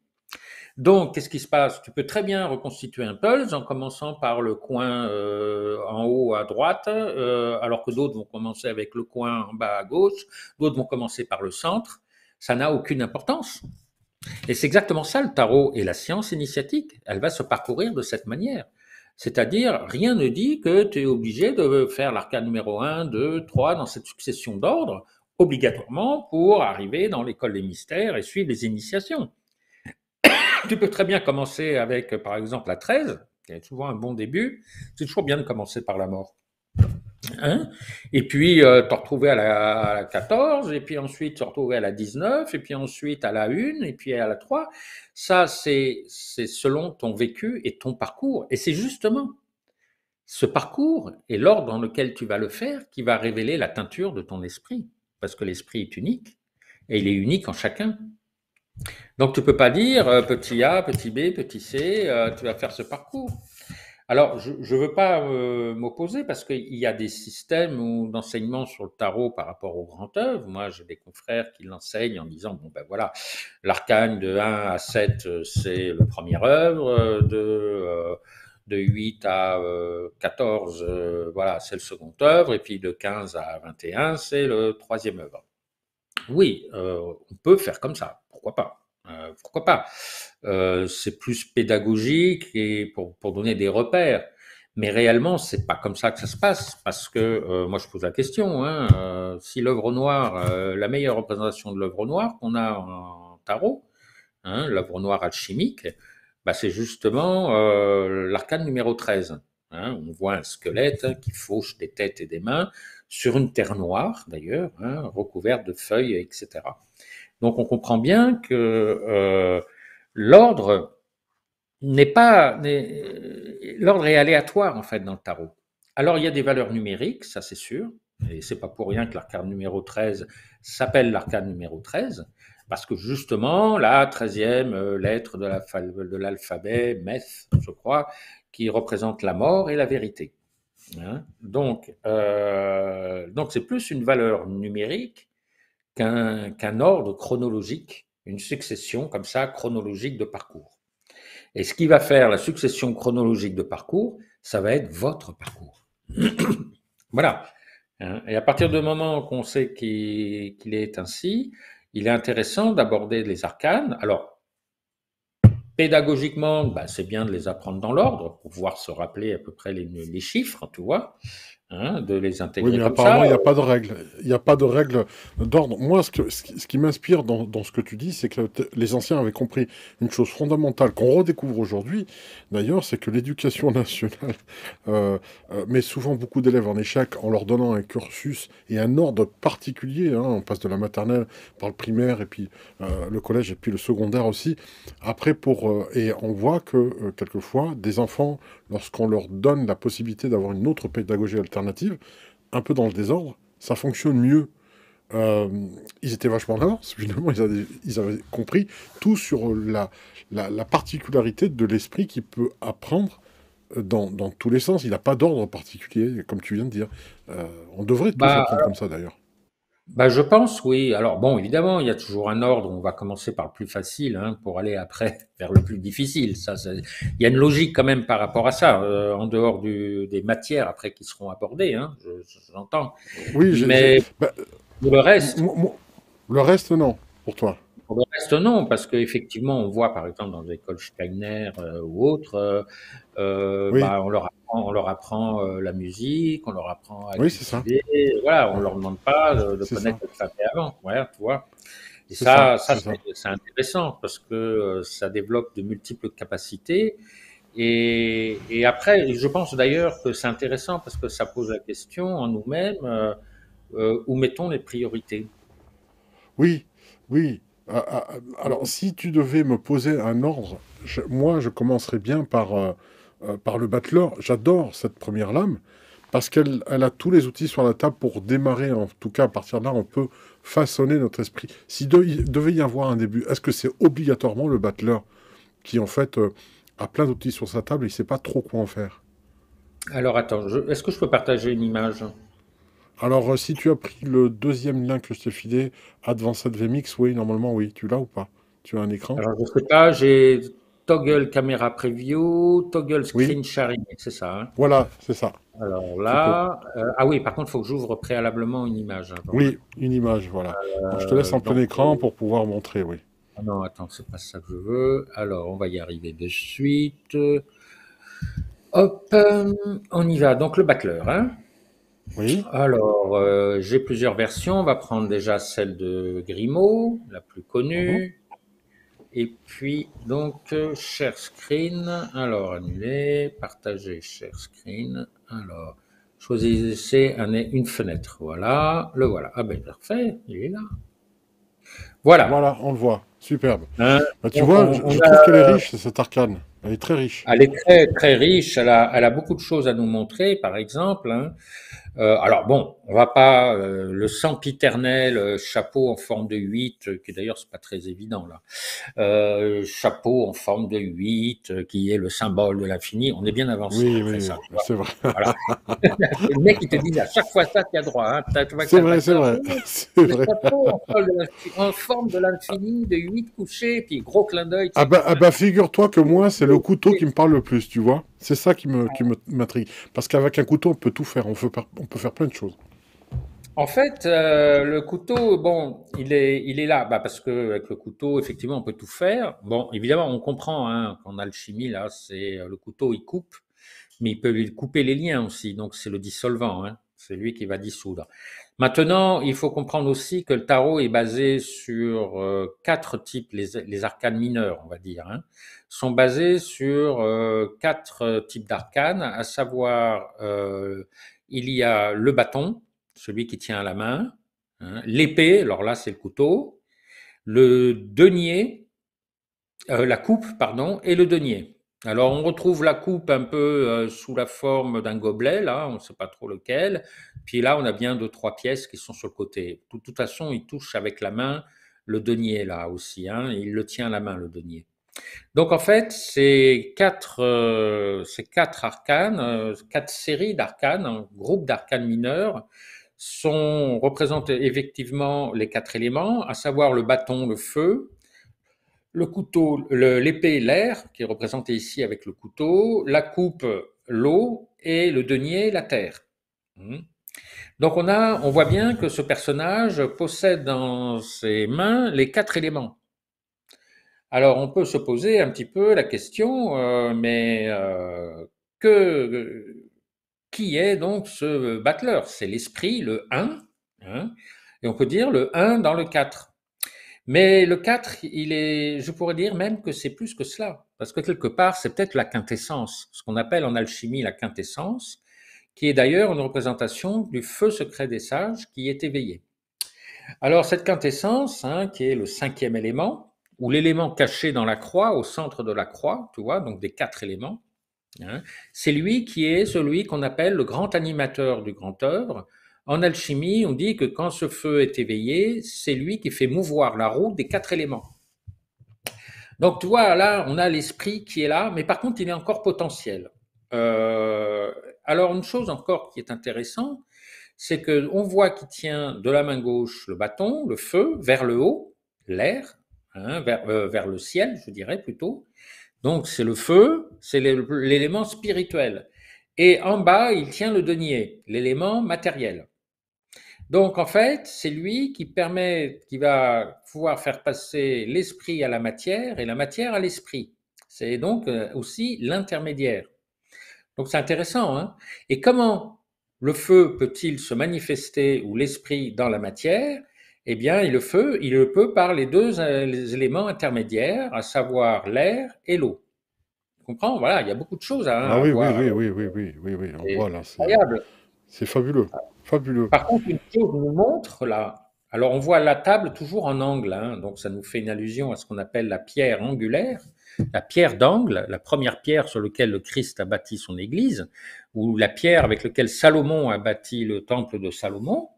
Donc, qu'est-ce qui se passe Tu peux très bien reconstituer un pulse en commençant par le coin euh, en haut à droite, euh, alors que d'autres vont commencer avec le coin en bas à gauche, d'autres vont commencer par le centre. Ça n'a aucune importance. Et c'est exactement ça le tarot et la science initiatique. Elle va se parcourir de cette manière. C'est-à-dire, rien ne dit que tu es obligé de faire l'arcade numéro 1, 2, 3 dans cette succession d'ordres, obligatoirement pour arriver dans l'école des mystères et suivre les initiations. tu peux très bien commencer avec, par exemple, la 13, qui est souvent un bon début. C'est toujours bien de commencer par la mort. Hein? et puis, euh, te retrouver à la, 14, et puis ensuite te retrouver à la 19, et puis ensuite à la 1, et puis à la 3. Ça, c'est selon ton vécu et ton parcours. Et c'est justement ce parcours et l'ordre dans lequel tu vas le faire qui va révéler la teinture de ton esprit. Parce que l'esprit est unique, et il est unique en chacun. Donc, tu peux pas dire euh, petit a, petit b, petit c, euh, tu vas faire ce parcours. Alors, je ne veux pas euh, m'opposer parce qu'il y a des systèmes d'enseignement sur le tarot par rapport aux grandes œuvres. Moi, j'ai des confrères qui l'enseignent en disant, bon ben voilà, l'arcane de 1 à 7, euh, c'est la première œuvre, euh, de, 8 à 14, voilà, c'est le second œuvre, et puis de 15 à 21, c'est le troisième œuvre. Oui, on peut faire comme ça, pourquoi pas euh, pourquoi pas euh, C'est plus pédagogique et pour, donner des repères. Mais réellement, c'est pas comme ça que ça se passe, parce que euh, moi je pose la question. Hein, si l'œuvre noire, la meilleure représentation de l'œuvre noire qu'on a en tarot, hein, l'œuvre noire alchimique, bah, c'est justement l'arcane numéro 13. Hein. on voit un squelette qui fauche des têtes et des mains sur une terre noire d'ailleurs, recouverte de feuilles, etc. Donc on comprend bien que euh, l'ordre n'est pas l'ordre est aléatoire en fait dans le tarot. Alors il y a des valeurs numériques, ça c'est sûr, et c'est pas pour rien que l'arcade numéro 13 s'appelle l'arcade numéro 13 parce que justement la 13e euh, lettre de l'alphabet Meth, je crois, qui représente la mort et la vérité. Hein. donc, euh, donc c'est plus une valeur numérique qu'un ordre chronologique, une succession comme ça chronologique de parcours. Et ce qui va faire la succession chronologique de parcours, ça va être votre parcours. voilà. Hein, et à partir du moment qu'on sait qu'il est ainsi, il est intéressant d'aborder les arcanes. Alors, pédagogiquement, bah, c'est bien de les apprendre dans l'ordre pour pouvoir se rappeler à peu près les, les chiffres, tu vois. Hein, de les intégrer. Oui, mais apparemment, il n'y a pas de règle. Il n'y a pas de règles d'ordre. Moi, ce, ce qui, m'inspire dans, ce que tu dis, c'est que les anciens avaient compris une chose fondamentale qu'on redécouvre aujourd'hui, d'ailleurs, c'est que l'éducation nationale euh, euh, met souvent beaucoup d'élèves en échec en leur donnant un cursus et un ordre particulier. Hein. On passe de la maternelle par le primaire et puis euh, le collège et puis le secondaire aussi. Après, pour. et on voit que quelquefois, des enfants lorsqu'on leur donne la possibilité d'avoir une autre pédagogie alternative, un peu dans le désordre, ça fonctionne mieux. Euh, ils étaient vachement là, finalement, ils avaient, compris tout sur la, particularité de l'esprit qui peut apprendre euh, dans, tous les sens. Il n'a pas d'ordre particulier, comme tu viens de dire. Euh, on devrait tous bah, apprendre comme ça, d'ailleurs. Bah, je pense, oui. Alors bon, évidemment, il y a toujours un ordre. On va commencer par le plus facile hein, pour aller après vers le plus difficile. Ça, il y a une logique quand même par rapport à ça, euh, en dehors du- des matières après qui seront abordées, hein. je- j'entends. Oui, Mais bah, le reste, le reste, non, pour toi. le reste, non, parce qu'effectivement, on voit par exemple dans les écoles Steiner euh, ou autres, euh, euh, bah, on leur apprend, on leur apprend euh, la musique, on leur apprend à oui, ça. Voilà, on leur demande pas de, connaître le travail avant. Ouais, tu vois. Et ça, c'est intéressant parce que euh, ça développe de multiples capacités. Et, et après, je pense d'ailleurs que c'est intéressant parce que ça pose la question en nous-mêmes où mettons les priorités. Oui, oui. Ah, ah, alors, si tu devais me poser un ordre, moi, je commencerais bien par euh, par le battleur. J'adore cette première lame parce qu'elle elle a tous les outils sur la table pour démarrer. En tout cas, à partir de là, on peut façonner notre esprit. S'il devait y avoir un début, est-ce que c'est obligatoirement le battleur qui, en fait, euh, a plein d'outils sur sa table et il ne sait pas trop quoi en faire Alors, attends, est-ce que je peux partager une image Alors, euh, si tu as pris le deuxième lien que je te filé, Advanced VMix, oui, normalement, oui. Tu l'as ou pas Tu as un écran Alors, je ne sais j'ai Toggle Camera Preview, Toggle Screen Sharing, c'est ça. Hein voilà, c'est ça. Alors là, euh, ah oui, par contre, il faut que j'ouvre préalablement une image. Hein, oui, une image, voilà. Euh, je te laisse en plein écran euh, pour pouvoir montrer, oui. Ah non, attends, c'est pas ça que je veux. Alors, on va y arriver de suite. Hop, on y va. Donc, le backler, hein oui. Alors, j'ai plusieurs versions. On va prendre déjà celle de Grimaud, la plus connue. Mhm. Et puis, donc, euh, share screen. Alors, annuler, partager, share screen. Alors, choisissez une fenêtre. Voilà, le voilà. Ah ben, parfait, il est là. Voilà. Voilà, on le voit. Superbe. Hein? Bah, tu vois, je, qu'elle est riche, cette arcane. Elle est très riche. Elle est très, très riche. Elle a, elle a beaucoup de choses à nous montrer, par exemple. Hein. Euh, alors bon, on va pas euh, le sempiternel euh, chapeau en forme de 8, euh, qui d'ailleurs c'est pas très évident là. Euh, chapeau en forme de 8, euh, qui est le symbole de l'infini. On est bien avancé. Oui, oui, c'est vrai. Voilà. le mec qui te dit à chaque fois ça, hein. tu as droit. Hein. C'est vrai, c'est vrai. chapeau en forme de l'infini, de 8 couchés, puis gros clin d'œil. Ah bah, ah bah figure-toi que moi, c'est le couteau qui me parle le plus, tu vois. C'est ça qui me, qui m'intrigue. Parce qu'avec un couteau, on peut tout faire. On peut, on peut faire plein de choses. En fait, euh, le couteau, bon, il est, il est là, bah, parce que avec le couteau, effectivement, on peut tout faire. Bon, évidemment, on comprend hein, qu'en alchimie, là, c'est le couteau, il coupe, mais il peut lui couper les liens aussi, donc c'est le dissolvant. Hein c'est lui qui va dissoudre. Maintenant, il faut comprendre aussi que le tarot est basé sur euh, quatre types, les, arcanes mineurs, on va dire, hein, sont basés sur euh, quatre euh, types d'arcanes, à savoir, il y a le bâton, celui qui tient à la main, hein, l'épée, alors là c'est le couteau, le denier, la coupe, pardon, et le denier. Alors, on retrouve la coupe un peu euh, sous la forme d'un gobelet, là, on ne sait pas trop lequel. Puis là, on a bien deux, trois pièces qui sont sur le côté. De toute façon, il touche avec la main le denier, là aussi. Hein. il le tient la main, le denier. Donc, en fait, ces quatre, euh, ces quatre arcanes, euh, quatre séries d'arcanes, un groupe d'arcanes mineurs, sont, représentent effectivement les quatre éléments, à savoir le bâton, le feu, le couteau, l'épée, l'air, qui est représenté ici avec le couteau, la coupe, l'eau, et le denier, la terre. Hmm. Donc on, a, on voit bien que ce personnage possède dans ses mains les quatre éléments. Alors on peut se poser un petit peu la question, euh, mais euh, que, qui est donc ce battleur C'est l'esprit, le 1, hein, et on peut dire le 1 dans le 4. Mais le 4, il est, je pourrais dire même que c'est plus que cela, parce que quelque part, c'est peut-être la quintessence, ce qu'on appelle en alchimie la quintessence, qui est d'ailleurs une représentation du feu secret des sages qui est éveillé. Alors cette quintessence, hein, qui est le cinquième élément, ou l'élément caché dans la croix, au centre de la croix, tu vois, donc des quatre éléments, hein, c'est lui qui est celui qu'on appelle le grand animateur du grand œuvre, en alchimie, on dit que quand ce feu est éveillé, c'est lui qui fait mouvoir la roue des quatre éléments. Donc tu vois, là, on a l'esprit qui est là, mais par contre, il est encore potentiel. Euh, alors, une chose encore qui est intéressante, c'est que voit qu'il tient de la main gauche le bâton, le feu, vers le haut, l'air, hein, euh, vers, le ciel, je dirais plutôt. Donc, c'est le feu, c'est l'élément spirituel. Et en bas, il tient le denier, l'élément matériel. Donc en fait, c'est lui qui permet, qui va pouvoir faire passer l'esprit à la matière et la matière à l'esprit. C'est donc euh, aussi l'intermédiaire. Donc c'est intéressant. Hein. et comment le feu peut-il se manifester ou l'esprit dans la matière Eh bien, le feu, il le peut par les deux euh, éléments intermédiaires, à savoir l'air et l'eau. Tu comprends Voilà, il y a beaucoup de choses Ah oui, oui, oui, oui, oui, oui, C'est incroyable. C'est fabuleux. fabuleux. Par contre, une chose nous montre là. Alors, on voit la table toujours en angle, hein, donc ça nous fait une allusion à ce qu'on appelle la pierre angulaire, la pierre d'angle, la première pierre sur laquelle le Christ a bâti son église, ou la pierre avec laquelle Salomon a bâti le temple de Salomon,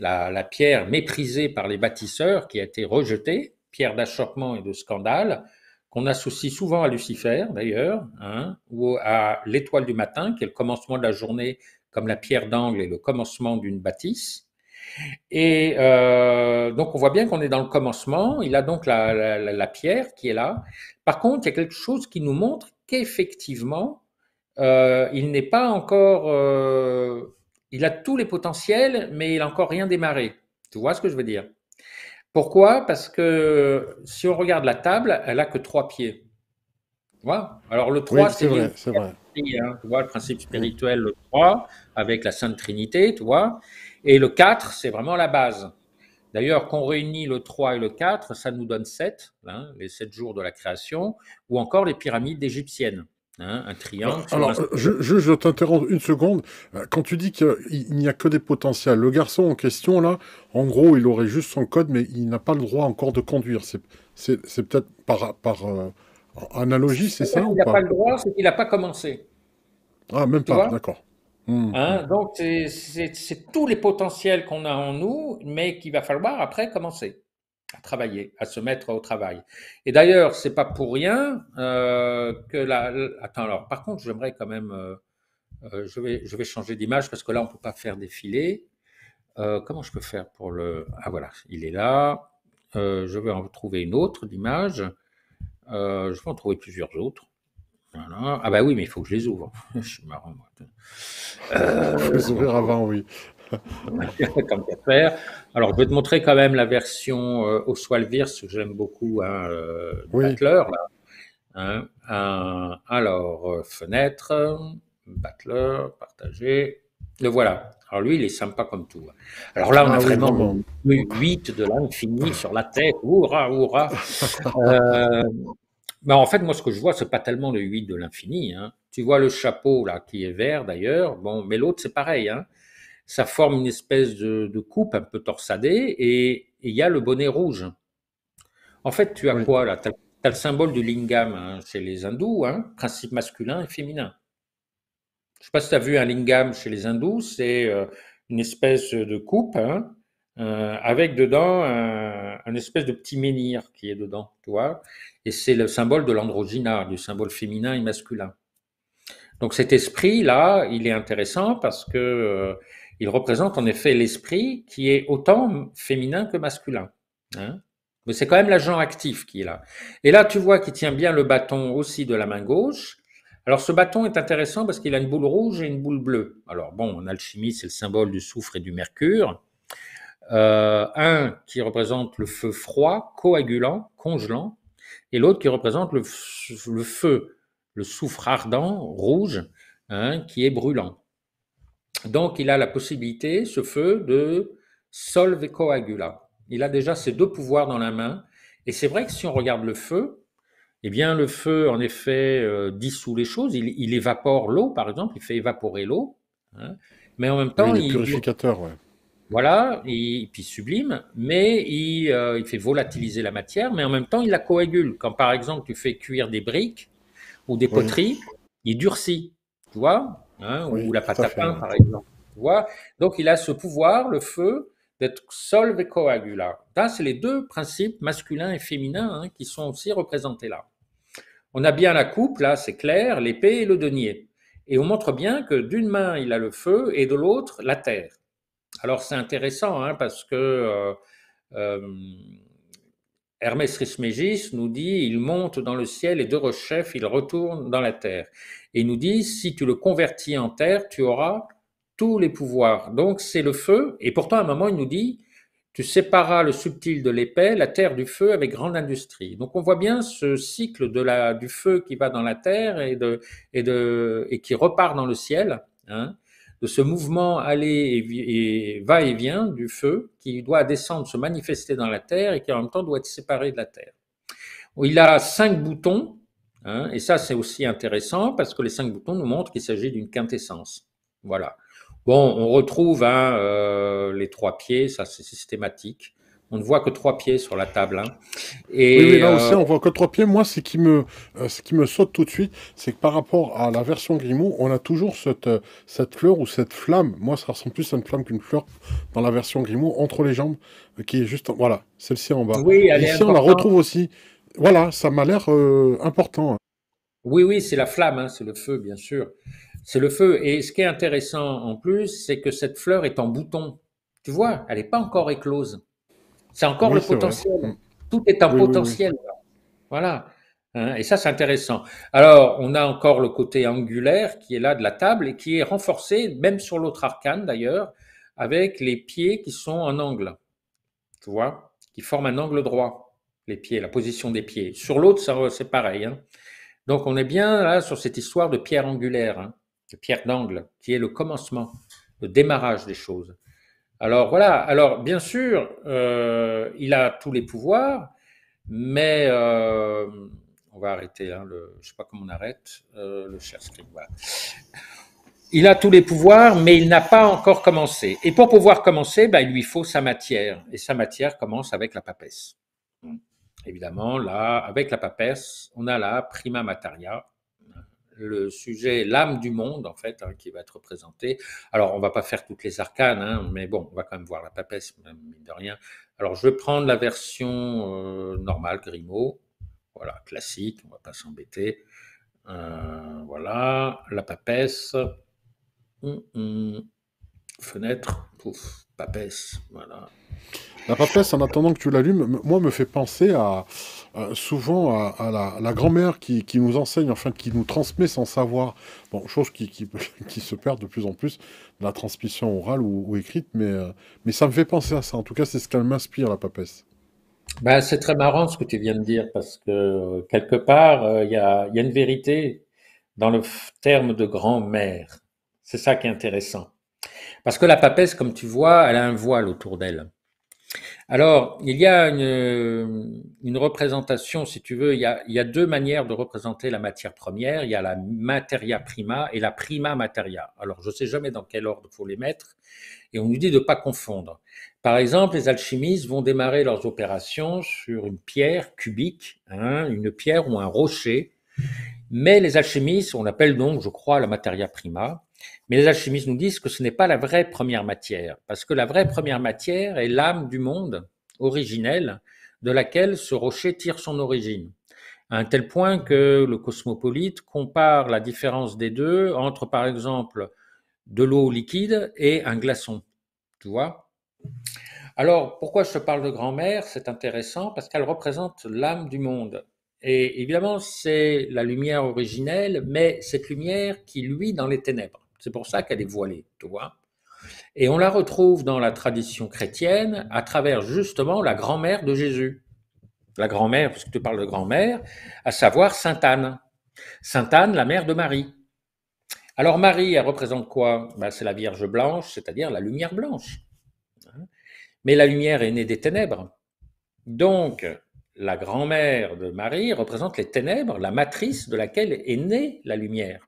la, pierre méprisée par les bâtisseurs qui a été rejetée, pierre d'achoppement et de scandale, qu'on associe souvent à Lucifer d'ailleurs, hein, ou à l'étoile du matin, qui est le commencement de la journée comme la pierre d'angle et le commencement d'une bâtisse. Et euh, donc on voit bien qu'on est dans le commencement, il a donc la, pierre qui est là. Par contre, il y a quelque chose qui nous montre qu'effectivement, euh, il n'est pas encore... Euh, il a tous les potentiels, mais il n'a encore rien démarré. Tu vois ce que je veux dire Pourquoi Parce que si on regarde la table, elle a que trois pieds. Alors le 3, c'est vrai, c'est vrai. Hein, le principe spirituel, le 3, avec la Sainte Trinité, tu vois. Et le 4, c'est vraiment la base. D'ailleurs, qu'on réunit le 3 et le 4, ça nous donne 7, hein, les 7 jours de la création, ou encore les pyramides égyptiennes. Hein, un triangle. Alors, je, je, t'interromps une seconde. Euh, quand tu dis qu'il n'y a que des potentiels, le garçon en question, là, en gros, il aurait juste son code, mais il n'a pas le droit encore de conduire. C'est peut-être par, par euh, Analogie, c'est ça Il n'a pas le droit, c'est qu'il n'a pas commencé. Ah, même pas, d'accord. Hein, hmm. donc, c'est tous les potentiels qu'on a en nous, mais qu'il va falloir après commencer à travailler, à se mettre au travail. Et d'ailleurs, c'est pas pour rien euh, que la, Attends, alors, par contre, j'aimerais quand même... Euh, euh, je, vais, je vais changer d'image parce que là, on ne peut pas faire défiler. comment je peux faire pour le... Ah, voilà, il est là. je vais en trouver une autre d'image. Euh, je vais en trouver plusieurs autres. Ah bah oui, mais il faut que je les ouvre. je suis marrant, moi. Euh, les ouvrir avant, oui. Comme qu'à faire. Alors, je vais te montrer quand même la version euh, au soil que j'aime beaucoup, hein, euh, Butler. Hein, alors, fenêtre, Butler, partager. Le voilà. Alors lui, il est sympa comme tout. Hein. Alors là, on a ah vraiment le 8 de l'infini sur la tête. Oura oura. Euh, en fait, moi, ce que je vois, n'est pas tellement le 8 de l'infini. Hein. Tu vois le chapeau, là, qui est vert d'ailleurs. Bon, mais l'autre, c'est pareil. Hein. Ça forme une espèce de, coupe un peu torsadée et il y a le bonnet rouge. En fait, tu as quoi, là Tu as, le symbole du lingam chez les hindous, principe masculin et féminin. Je ne sais pas si tu as vu un lingam chez les hindous, c'est euh, une espèce de coupe hein, euh, avec dedans un, espèce de petit menhir qui est dedans, tu vois. Et c'est le symbole de l'androgyna, du symbole féminin et masculin. Donc cet esprit-là, il est intéressant parce que euh, il représente en effet l'esprit qui est autant féminin que masculin. Hein. Mais c'est quand même l'agent actif qui est là. Et là, tu vois qu'il tient bien le bâton aussi de la main gauche alors ce bâton est intéressant parce qu'il a une boule rouge et une boule bleue. Alors bon, en alchimie, c'est le symbole du soufre et du mercure. Euh, un qui représente le feu froid, coagulant, congelant, et l'autre qui représente le, feu, le soufre ardent, rouge, hein, qui est brûlant. Donc il a la possibilité, ce feu, de solve et coagula. Il a déjà ces deux pouvoirs dans la main. Et c'est vrai que si on regarde le feu, eh bien, le feu, en effet, euh, dissout les choses. Il, évapore l'eau, par exemple, il fait évaporer l'eau. Hein. mais en même temps, il est purificateur. Il, Voilà, et, puis sublime, mais euh, il, fait volatiliser la matière, mais en même temps, il la coagule. Quand, par exemple, tu fais cuire des briques ou des poteries, il durcit, tu vois, hein, ou la pâte à, pain, par exemple. Tu vois Donc, il a ce pouvoir, le feu, d'être solve et coagula. Là, c'est les deux principes masculins et féminins hein, qui sont aussi représentés là. On a bien la coupe, là, c'est clair, l'épée et le denier. Et on montre bien que d'une main, il a le feu et de l'autre, la terre. Alors c'est intéressant, hein, parce que euh, euh, Hermès Trismégis nous dit, il monte dans le ciel et de rechef, il retourne dans la terre. Et il nous dit, si tu le convertis en terre, tu auras tous les pouvoirs. Donc c'est le feu, et pourtant à un moment, il nous dit, tu séparas le subtil de l'épais, la terre du feu avec grande industrie. Donc on voit bien ce cycle de la, du feu qui va dans la terre et, qui repart dans le ciel, hein, de ce mouvement aller et, va et vient du feu qui doit descendre, se manifester dans la terre et qui en même temps doit être séparé de la terre. Il a cinq boutons, hein, et ça c'est aussi intéressant parce que les cinq boutons nous montrent qu'il s'agit d'une quintessence. Voilà. Bon, on retrouve hein, euh, les trois pieds, ça c'est systématique. On ne voit que trois pieds sur la table. Hein. Et, oui, mais là euh, aussi, on voit que trois pieds. Moi, ce qui me, euh, ce qui me saute tout de suite, c'est que par rapport à la version Grimaud, on a toujours cette, cette fleur ou cette flamme. Moi, ça ressemble plus à une flamme qu'une fleur dans la version Grimaud, entre les jambes, qui est juste, voilà, celle-ci en bas. Oui, elle est Ici, on la retrouve aussi. Voilà, ça m'a l'air important. Oui, oui, c'est la flamme, hein, c'est le feu, bien sûr. C'est le feu. Et ce qui est intéressant en plus, c'est que cette fleur est en bouton. Tu vois, elle n'est pas encore éclose. C'est encore le potentiel. Tout est en potentiel. voilà. Hein, et ça, c'est intéressant. Alors, on a encore le côté angulaire qui est là de la table et qui est renforcé, même sur l'autre arcane d'ailleurs, avec les pieds qui sont en angle. Tu vois Qui forment un angle droit, les pieds, la position des pieds. Sur l'autre, c'est pareil. Hein. Donc, on est bien là sur cette histoire de pierre angulaire. Hein pierre d'angle, qui est le commencement, le démarrage des choses. Alors voilà, alors bien sûr, euh, il a tous les pouvoirs, mais euh, on va arrêter, hein, le, je ne sais pas comment on arrête, euh, le cher Il a tous les pouvoirs, mais il n'a pas encore commencé. Et pour pouvoir commencer, bah, il lui faut sa matière. Et sa matière commence avec la papesse. Évidemment, là, avec la papesse, on a la prima materia, le sujet, l'âme du monde, en fait, hein, qui va être présenté. Alors, on va pas faire toutes les arcanes, hein, mais bon, on va quand même voir la papesse, mine de rien. Alors, je vais prendre la version euh, normale, Grimaud, voilà, classique, on va pas s'embêter. Euh, voilà, la papesse, hum, hum. fenêtre, pouf, papesse, voilà. La papesse, en attendant que tu l'allumes, moi, me fait penser à euh, souvent à, la, grand-mère qui, nous enseigne, enfin qui nous transmet sans savoir. Bon, chose qui, se perd de plus en plus, la transmission orale ou, écrite, euh, mais, ça me fait penser à ça. En tout cas, c'est ce qu'elle m'inspire, la papesse. Bah, c'est très marrant ce que tu viens de dire, parce que euh, quelque part, il y a une vérité dans le terme de grand-mère. C'est ça qui est intéressant. Parce que la papesse, comme tu vois, elle a un voile autour d'elle. Alors, il y a une, représentation, si tu veux, il y, a, deux manières de représenter la matière première. Il y a la materia prima et la prima materia. Alors, je ne sais jamais dans quel ordre faut les mettre, et on nous dit de ne pas confondre. Par exemple, les alchimistes vont démarrer leurs opérations sur une pierre cubique, hein, une pierre ou un rocher, mais les alchimistes, on appelle donc, je crois, la materia prima, mais les alchimistes nous disent que ce n'est pas la vraie première matière, parce que la vraie première matière est l'âme du monde originelle de laquelle ce rocher tire son origine. À un tel point que le cosmopolite compare la différence des deux entre, par exemple, de l'eau liquide et un glaçon. Tu vois Alors, pourquoi je te parle de grand-mère C'est intéressant parce qu'elle représente l'âme du monde. Et évidemment, c'est la lumière originelle, mais cette lumière qui luit dans les ténèbres. C'est pour ça qu'elle est voilée, tu vois. Et on la retrouve dans la tradition chrétienne à travers justement la grand-mère de Jésus. La grand-mère, puisque tu parles de grand-mère, à savoir Sainte Anne. Sainte Anne, la mère de Marie. Alors Marie, elle représente quoi ben, C'est la Vierge blanche, c'est-à-dire la lumière blanche. Mais la lumière est née des ténèbres. Donc, la grand-mère de Marie représente les ténèbres, la matrice de laquelle est née la lumière.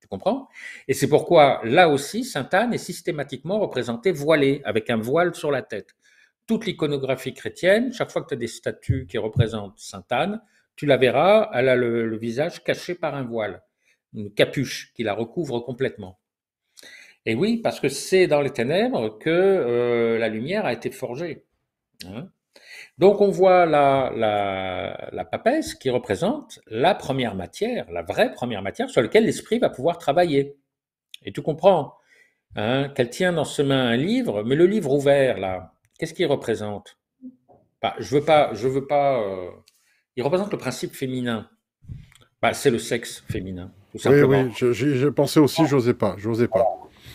Tu comprends Et c'est pourquoi, là aussi, Sainte Anne est systématiquement représentée voilée, avec un voile sur la tête. Toute l'iconographie chrétienne, chaque fois que tu as des statues qui représentent Sainte Anne, tu la verras, elle a le, visage caché par un voile, une capuche qui la recouvre complètement. Et oui, parce que c'est dans les ténèbres que euh, la lumière a été forgée. Hein. Donc on voit la, la, la, papesse qui représente la première matière, la vraie première matière sur laquelle l'esprit va pouvoir travailler. Et tu comprends hein, qu'elle tient dans ses mains un livre, mais le livre ouvert là, qu'est-ce qu'il représente bah, Je veux pas, je veux pas. Euh, il représente le principe féminin. Bah, c'est le sexe féminin. Tout simplement. Oui, oui, j'ai pensé aussi, j'osais pas, j'osais pas.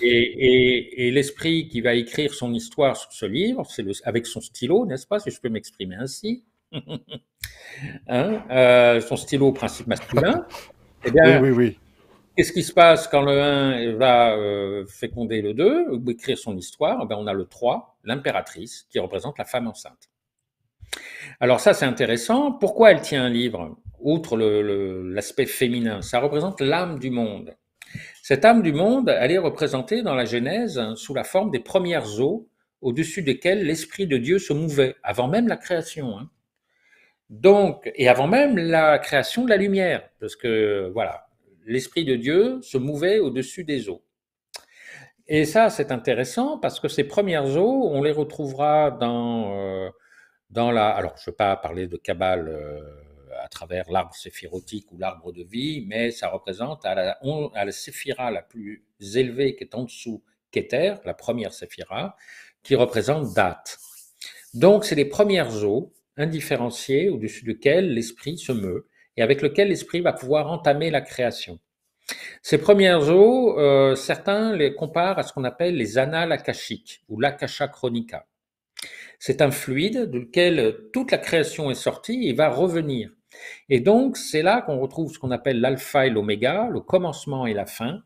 Et, l'esprit qui va écrire son histoire sur ce livre, c'est avec son stylo, n'est-ce pas, si je peux m'exprimer ainsi, hein, euh, son stylo au principe masculin, eh bien, Qu'est-ce qui se passe quand le 1 va euh, féconder le 2 ou écrire son histoire eh On a le 3, l'impératrice, qui représente la femme enceinte. Alors ça, c'est intéressant. Pourquoi elle tient un livre Outre l'aspect féminin, ça représente l'âme du monde. Cette âme du monde, elle est représentée dans la Genèse sous la forme des premières eaux au-dessus desquelles l'Esprit de Dieu se mouvait, avant même la création. Hein. Donc, et avant même la création de la lumière, parce que voilà, l'Esprit de Dieu se mouvait au-dessus des eaux. Et ça, c'est intéressant parce que ces premières eaux, on les retrouvera dans, euh, dans la. Alors, je ne veux pas parler de cabale. Euh, à travers l'arbre séphirotique ou l'arbre de vie, mais ça représente à la, séphira la plus élevée qui est en dessous Keter, la première séphira, qui représente date. Donc c'est les premières eaux indifférenciées au-dessus duquel l'esprit se meut et avec lesquelles l'esprit va pouvoir entamer la création. Ces premières eaux, euh, certains les comparent à ce qu'on appelle les annales akashiques ou l'akasha chronica. C'est un fluide de lequel toute la création est sortie et va revenir. Et donc, c'est là qu'on retrouve ce qu'on appelle l'alpha et l'oméga, le commencement et la fin.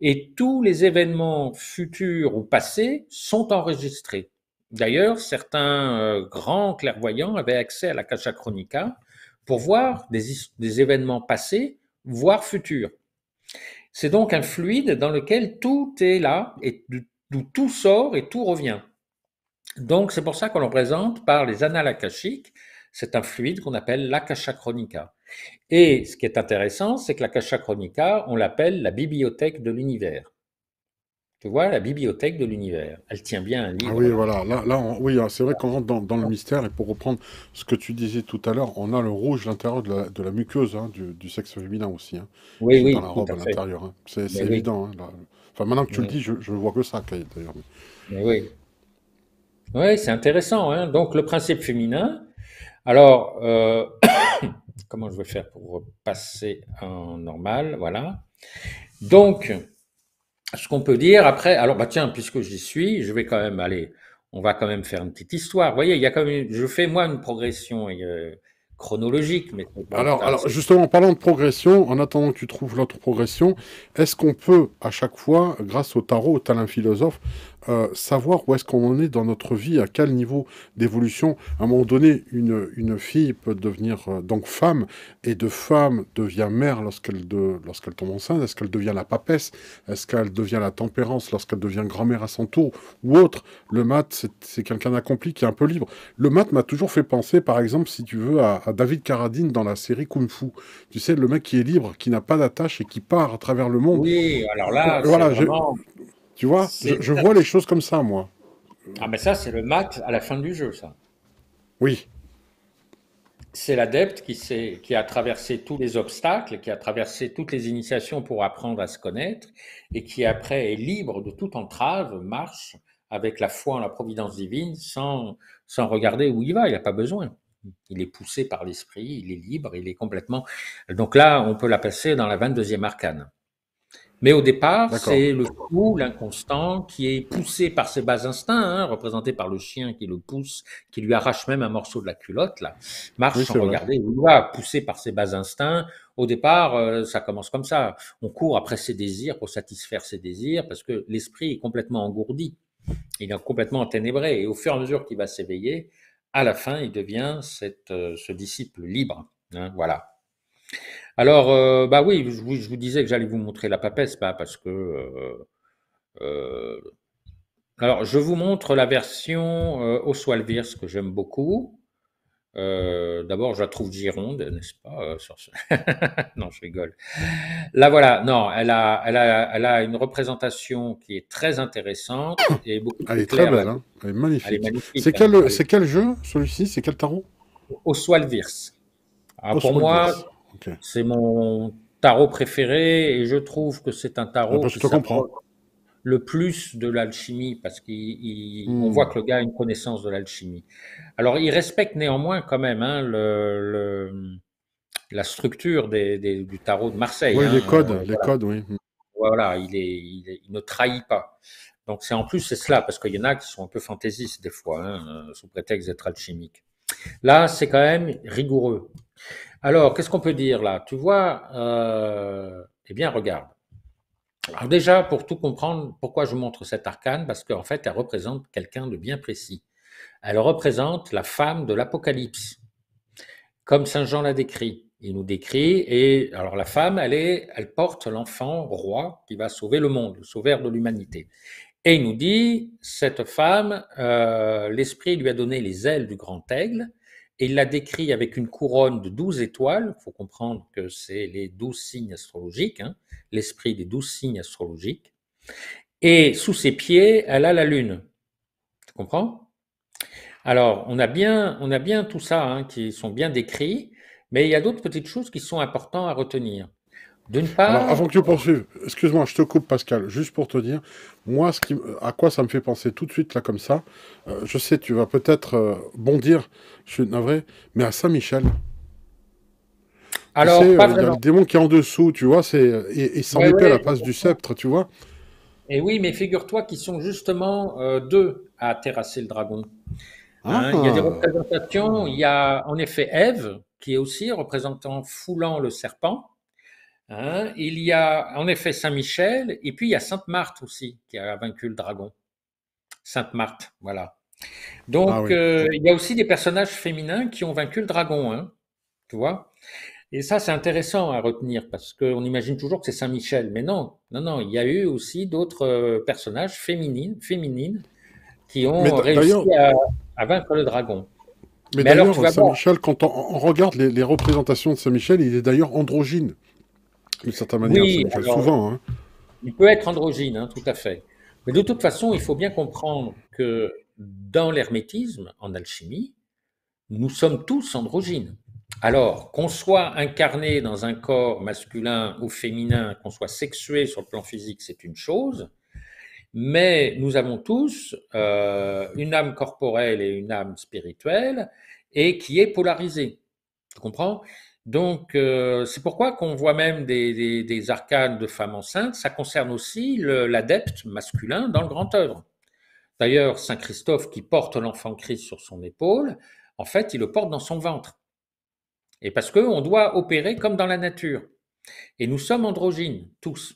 Et tous les événements futurs ou passés sont enregistrés. D'ailleurs, certains euh, grands clairvoyants avaient accès à la Kasha Chronica pour voir des, événements passés, voire futurs. C'est donc un fluide dans lequel tout est là et d'où tout sort et tout revient. Donc, c'est pour ça qu'on le présente par les annales akashiques c'est un fluide qu'on appelle l'akasha chronica. Et ce qui est intéressant, c'est que cacha chronica, on l'appelle la bibliothèque de l'univers. Tu vois, la bibliothèque de l'univers. Elle tient bien un livre. Ah oui, voilà. Là, oui, hein, c'est vrai qu'on rentre dans, le mystère. Et pour reprendre ce que tu disais tout à l'heure, on a le rouge à l'intérieur de, la, muqueuse hein, du, sexe féminin aussi. Hein, oui, oui. Dans la robe à, l'intérieur. Hein. C'est évident. Enfin, maintenant que tu le dis, je, ne vois que ça, d'ailleurs. oui. c'est intéressant. Donc, le principe féminin, alors, euh, comment je vais faire pour passer en normal Voilà. Donc, ce qu'on peut dire après, alors bah tiens, puisque j'y suis, je vais quand même aller, on va quand même faire une petite histoire. Vous voyez, il y a quand je fais moi une progression euh, chronologique. Mais alors, alors justement, en parlant de progression, en attendant que tu trouves l'autre progression, est-ce qu'on peut à chaque fois, grâce au tarot, au talent philosophe, savoir où est-ce qu'on en est dans notre vie, à quel niveau d'évolution. À un moment donné, une, une fille peut devenir euh, donc femme, et de femme devient mère lorsqu'elle de, lorsqu'elle tombe enceinte. Est-ce qu'elle devient la papesse Est-ce qu'elle devient la tempérance lorsqu'elle devient grand-mère à son tour Ou autre Le mat, c'est quelqu'un d'accompli qui est un peu libre. Le mat m'a toujours fait penser, par exemple, si tu veux, à, David Carradine dans la série Kung Fu. Tu sais, le mec qui est libre, qui n'a pas d'attache et qui part à travers le monde. Oui, alors là, voilà, vraiment... Tu vois, je, vois les choses comme ça, moi. Ah, mais ça, c'est le mat à la fin du jeu, ça. Oui. C'est l'adepte qui, qui a traversé tous les obstacles, qui a traversé toutes les initiations pour apprendre à se connaître, et qui après est libre de toute entrave, marche avec la foi en la providence divine sans, sans regarder où il va, il n'a pas besoin. Il est poussé par l'esprit, il est libre, il est complètement... Donc là, on peut la passer dans la 22e arcane. Mais au départ, c'est le fou, l'inconstant, qui est poussé par ses bas instincts, hein, représenté par le chien qui le pousse, qui lui arrache même un morceau de la culotte, là, marche regardez, il va poussé par ses bas instincts. Au départ, euh, ça commence comme ça. On court après ses désirs pour satisfaire ses désirs, parce que l'esprit est complètement engourdi, il est complètement ténébré Et au fur et à mesure qu'il va s'éveiller, à la fin, il devient cette, euh, ce disciple libre. Hein, voilà. Alors, euh, bah oui, je vous, disais que j'allais vous montrer la papesse, pas bah, parce que. Euh, euh, alors, je vous montre la version euh, Oswalvirs que j'aime beaucoup. D'abord, je la trouve gironde, n'est-ce pas Non, je rigole. Là, voilà. Non, elle a, elle a, une représentation qui est très intéressante et beaucoup Elle est très belle, hein. elle est magnifique. Hein. C'est quel, jeu celui-ci C'est quel tarot Oswalvirs. Ah, pour moi, c'est mon tarot préféré et je trouve que c'est un tarot ah, qui le plus de l'alchimie parce qu'on hmm. voit que le gars a une connaissance de l'alchimie. Alors il respecte néanmoins quand même hein, le, la structure du tarot de Marseille. Oui, hein. les euh, codes, oui. Voilà, il, ne trahit pas. Donc c'est en plus c'est cela parce qu'il y en a qui sont un peu fantaisistes des fois hein, euh, sous prétexte d'être alchimique. Là c'est quand même rigoureux. Alors, qu'est-ce qu'on peut dire là Tu vois, euh, eh bien, regarde. Alors déjà, pour tout comprendre, pourquoi je montre cette arcane Parce qu'en fait, elle représente quelqu'un de bien précis. Elle représente la femme de l'Apocalypse, comme Saint Jean l'a décrit. Il nous décrit, et alors la femme, elle, est, elle porte l'enfant roi qui va sauver le monde, le sauveur de l'humanité. Et il nous dit, cette femme, euh, l'Esprit lui a donné les ailes du grand aigle, et il l'a décrit avec une couronne de douze étoiles. Il faut comprendre que c'est les douze signes astrologiques, hein. l'esprit des douze signes astrologiques. Et sous ses pieds, elle a la lune. Tu comprends Alors, on a bien, on a bien tout ça hein, qui sont bien décrits, mais il y a d'autres petites choses qui sont importantes à retenir avant que tu poursuives, excuse-moi, je te coupe, Pascal, juste pour te dire, moi, à quoi ça me fait penser tout de suite, là, comme ça, euh, je sais, tu vas peut-être euh, bondir, je suis navré, mais à Saint-Michel. Alors, euh, y a le démon qui est en dessous, tu vois, c'est, et, et sans à la place du sceptre, tu vois. Et oui, mais figure-toi qu'ils sont justement deux à terrasser le dragon. Hein, ah. Il y a des représentations, il y a en effet Ève, qui est aussi représentant foulant le serpent. Hein. il y a en effet Saint-Michel, et puis il y a Sainte-Marthe aussi qui a vaincu le dragon. Sainte-Marthe, voilà. Donc ah euh, il y a aussi des personnages féminins qui ont vaincu le dragon, hein, tu vois. Et ça, c'est intéressant à retenir parce qu'on imagine toujours que c'est Saint-Michel, mais non, non, non, il y a eu aussi d'autres euh, personnages féminines, féminines qui ont réussi à, vaincre le dragon. Mais, d'ailleurs, Saint-Michel, quand on, regarde les, représentations de Saint-Michel, il est d'ailleurs androgyne oui, souvent. Hein. Il peut être androgyne, hein, tout à fait. Mais de toute façon, il faut bien comprendre que dans l'hermétisme, en alchimie, nous sommes tous androgynes. Alors, qu'on soit incarné dans un corps masculin ou féminin, qu'on soit sexué sur le plan physique, c'est une chose, mais nous avons tous euh, une âme corporelle et une âme spirituelle, et qui est polarisée. Tu comprends donc, euh, c'est pourquoi qu'on voit même des, arcanes de femmes enceintes. Ça concerne aussi l'adepte masculin dans le grand œuvre. D'ailleurs, Saint Christophe qui porte l'enfant Christ sur son épaule, en fait, il le porte dans son ventre. Et parce qu'on doit opérer comme dans la nature. Et nous sommes androgynes, tous.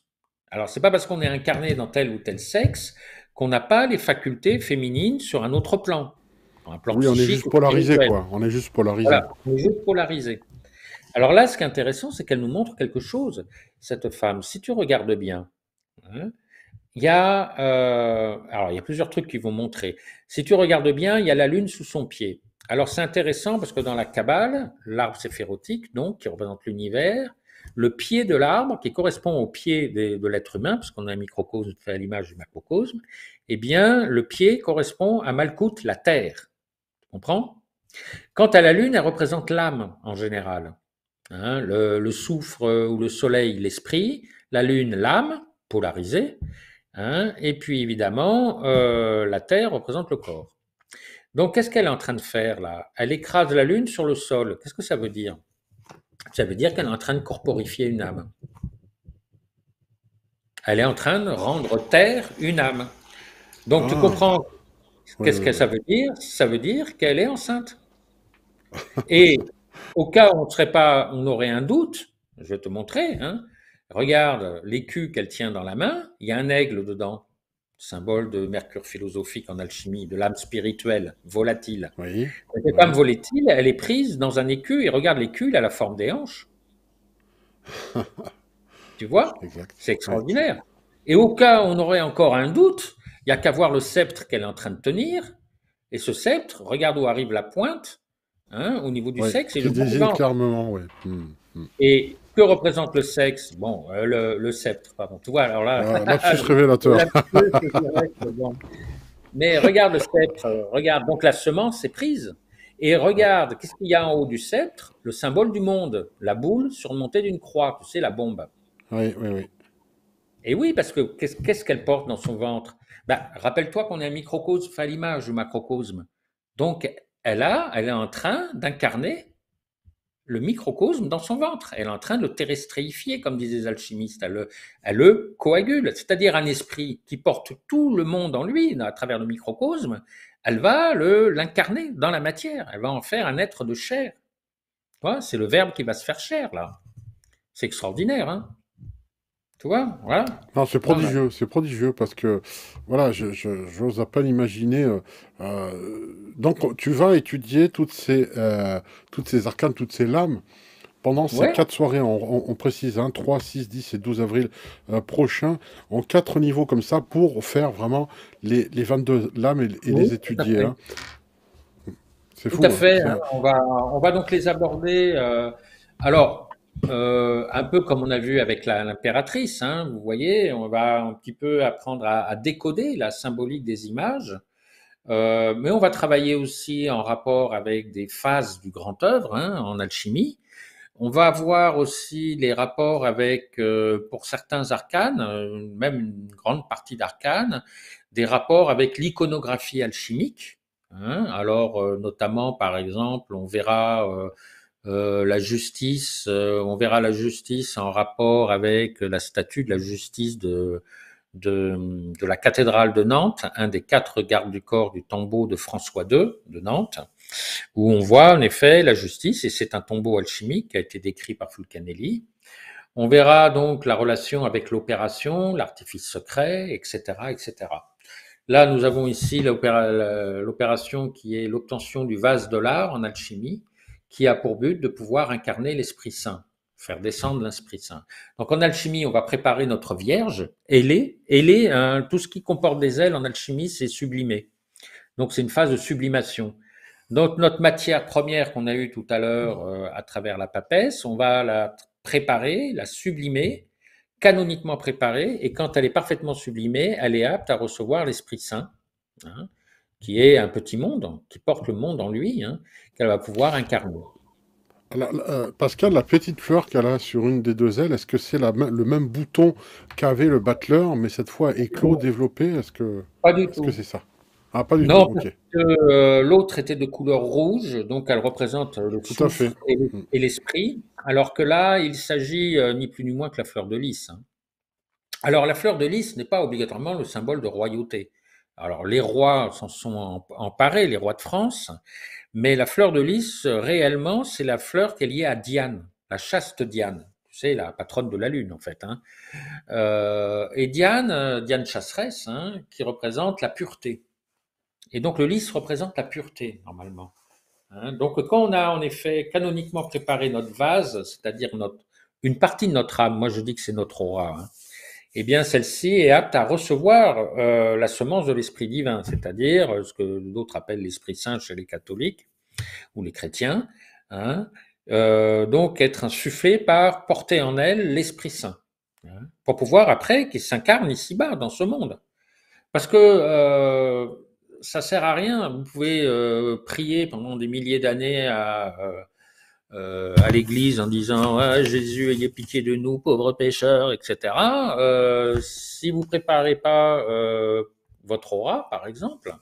Alors, c'est pas parce qu'on est incarné dans tel ou tel sexe qu'on n'a pas les facultés féminines sur un autre plan. oui, on est juste polarisé, quoi. On est juste polarisé. on est juste polarisé. Alors là, ce qui est intéressant, c'est qu'elle nous montre quelque chose, cette femme. Si tu regardes bien, hein, il y a, euh, alors il y a plusieurs trucs qui vont montrer. Si tu regardes bien, il y a la lune sous son pied. Alors c'est intéressant parce que dans la cabale, l'arbre séphérotique, donc qui représente l'univers, le pied de l'arbre qui correspond au pied de l'être humain, parce qu'on a un microcosme à l'image du macrocosme, eh bien le pied correspond à Malkout, la terre. Tu comprends Quant à la lune, elle représente l'âme en général. Hein, le, soufre euh, ou le soleil, l'esprit, la lune, l'âme, polarisée, hein, et puis évidemment, euh, la terre représente le corps. Donc qu'est-ce qu'elle est en train de faire là Elle écrase la lune sur le sol. Qu'est-ce que ça veut dire Ça veut dire qu'elle est en train de corporifier une âme. Elle est en train de rendre terre une âme. Donc tu ah. comprends qu'est-ce que ça veut dire Ça veut dire qu'elle est enceinte. Et au cas où on serait pas, on aurait un doute, je vais te montrer. Hein. Regarde l'écu qu'elle tient dans la main, il y a un aigle dedans, symbole de mercure philosophique en alchimie, de l'âme spirituelle, volatile. Oui, Cette âme volatile, elle est prise dans un écu et regarde l'écu, elle a la forme des hanches. tu vois C'est extraordinaire. Et au cas où on aurait encore un doute, il n'y a qu'à voir le sceptre qu'elle est en train de tenir. Et ce sceptre, regarde où arrive la pointe, Hein, au niveau du sexe. Et, le Qui ouais. Hmm, hmm. Et que représente le sexe Bon, euh, le, sceptre, pardon. Tu vois, alors là. Ah, là révélateur. Mais regarde le sceptre, euh, regarde. Donc la semence est prise. Et regarde, qu'est-ce qu'il y a en haut du sceptre Le symbole du monde, la boule surmontée d'une croix, tu sais, la bombe. Oui, oui, oui. Et oui, parce que qu'est-ce qu'elle porte dans son ventre Bah, Rappelle-toi qu'on est un microcosme, enfin l'image du macrocosme. Donc, elle, est en train d'incarner le microcosme dans son ventre. Elle est en train de le terrestrifier, comme disaient les alchimistes. Elle le, elle le coagule, c'est-à-dire un esprit qui porte tout le monde en lui, à travers le microcosme. Elle va l'incarner dans la matière. Elle va en faire un être de chair. C'est le verbe qui va se faire chair, là. C'est extraordinaire. Hein voilà. Non, c'est prodigieux, c'est prodigieux parce que, voilà, je, n'ose j'ose à peine imaginer. Euh, euh, donc, tu vas étudier toutes ces, euh, toutes ces arcanes, toutes ces lames pendant ces quatre soirées, on, précise, 3, 6, 10 et 12 avril prochains, prochain, en quatre niveaux comme ça, pour faire vraiment les, 22 lames et, les étudier. C'est fou. Tout à fait. Hein. Hein, hein. on, va, on va donc les aborder. alors, euh, un peu comme on a vu avec l'impératrice, hein, vous voyez, on va un petit peu apprendre à, décoder la symbolique des images, euh, mais on va travailler aussi en rapport avec des phases du grand œuvre hein, en alchimie. On va avoir aussi les rapports avec, euh, pour certains arcanes, même une grande partie d'arcanes, des rapports avec l'iconographie alchimique. Hein. Alors, notamment, par exemple, on verra euh, la justice, euh, on verra la justice en rapport avec la statue de la justice de, de, la cathédrale de Nantes, un des quatre gardes du corps du tombeau de François II de Nantes, où on voit en effet la justice, et c'est un tombeau alchimique qui a été décrit par Fulcanelli. On verra donc la relation avec l'opération, l'artifice secret, etc., etc. Là, nous avons ici l'opération qui est l'obtention du vase de l'art en alchimie, qui a pour but de pouvoir incarner l'Esprit Saint, faire descendre l'Esprit Saint. Donc en alchimie, on va préparer notre Vierge, ailée. Ailée, hein, tout ce qui comporte des ailes en alchimie, c'est sublimé. Donc c'est une phase de sublimation. Donc notre matière première qu'on a eue tout à l'heure euh, à travers la papesse, on va la préparer, la sublimer, canoniquement préparer, et quand elle est parfaitement sublimée, elle est apte à recevoir l'Esprit Saint. Hein qui est un petit monde, qui porte le monde en lui, hein, qu'elle va pouvoir incarner. Euh, Pascal, la petite fleur qu'elle a sur une des deux ailes, est-ce que c'est le même bouton qu'avait le battleur, mais cette fois éclos, développé Est-ce que pas est-ce que c'est ça ah, pas du non, euh, l'autre était de couleur rouge, donc elle représente euh, le tout et, l'esprit, alors que là, il s'agit ni plus ni moins que la fleur de lys. Hein. Alors, la fleur de lys n'est pas obligatoirement le symbole de royauté. Alors les rois s'en sont emparés, les rois de France, mais la fleur de lys, euh, réellement, c'est la fleur qui est liée à Diane, la chaste Diane. Tu sais, la patronne de la lune, en fait. Hein. Euh, et Diane, euh, Diane chasseresse, hein, qui représente la pureté. Et donc le lys représente la pureté, normalement. Hein. donc quand on a en effet canoniquement préparé notre vase, c'est-à-dire notre, une partie de notre âme, moi je dis que c'est notre aura, eh bien celle-ci est apte à recevoir euh, la semence de l'Esprit divin, c'est-à-dire euh, ce que d'autres appellent l'Esprit Saint chez les catholiques ou les chrétiens, hein, euh, donc être insufflé par porter en elle l'Esprit Saint, hein, pour pouvoir après qu'il s'incarne ici-bas, dans ce monde. Parce que euh, ça sert à rien, vous pouvez prier pendant des milliers d'années à euh, à l'église en disant ah, Jésus, ayez pitié de nous, pauvres pécheurs, etc. Euh, si vous préparez pas euh, votre aura, par exemple,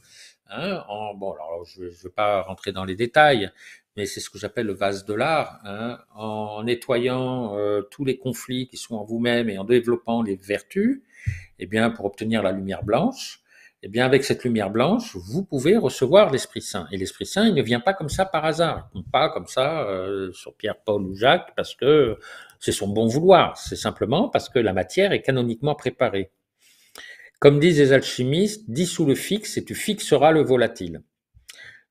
hein, bon, alors je ne vais pas rentrer dans les détails, mais c'est ce que j'appelle le vase de l'art, hein, en nettoyant tous les conflits qui sont en vous-même et en développant les vertus, eh bien, pour obtenir la lumière blanche, eh bien, avec cette lumière blanche, vous pouvez recevoir l'Esprit Saint. Et l'Esprit Saint, il ne vient pas comme ça par hasard. pas comme ça euh, sur Pierre, Paul ou Jacques parce que c'est son bon vouloir. C'est simplement parce que la matière est canoniquement préparée. Comme disent les alchimistes, dissous le fixe et tu fixeras le volatile.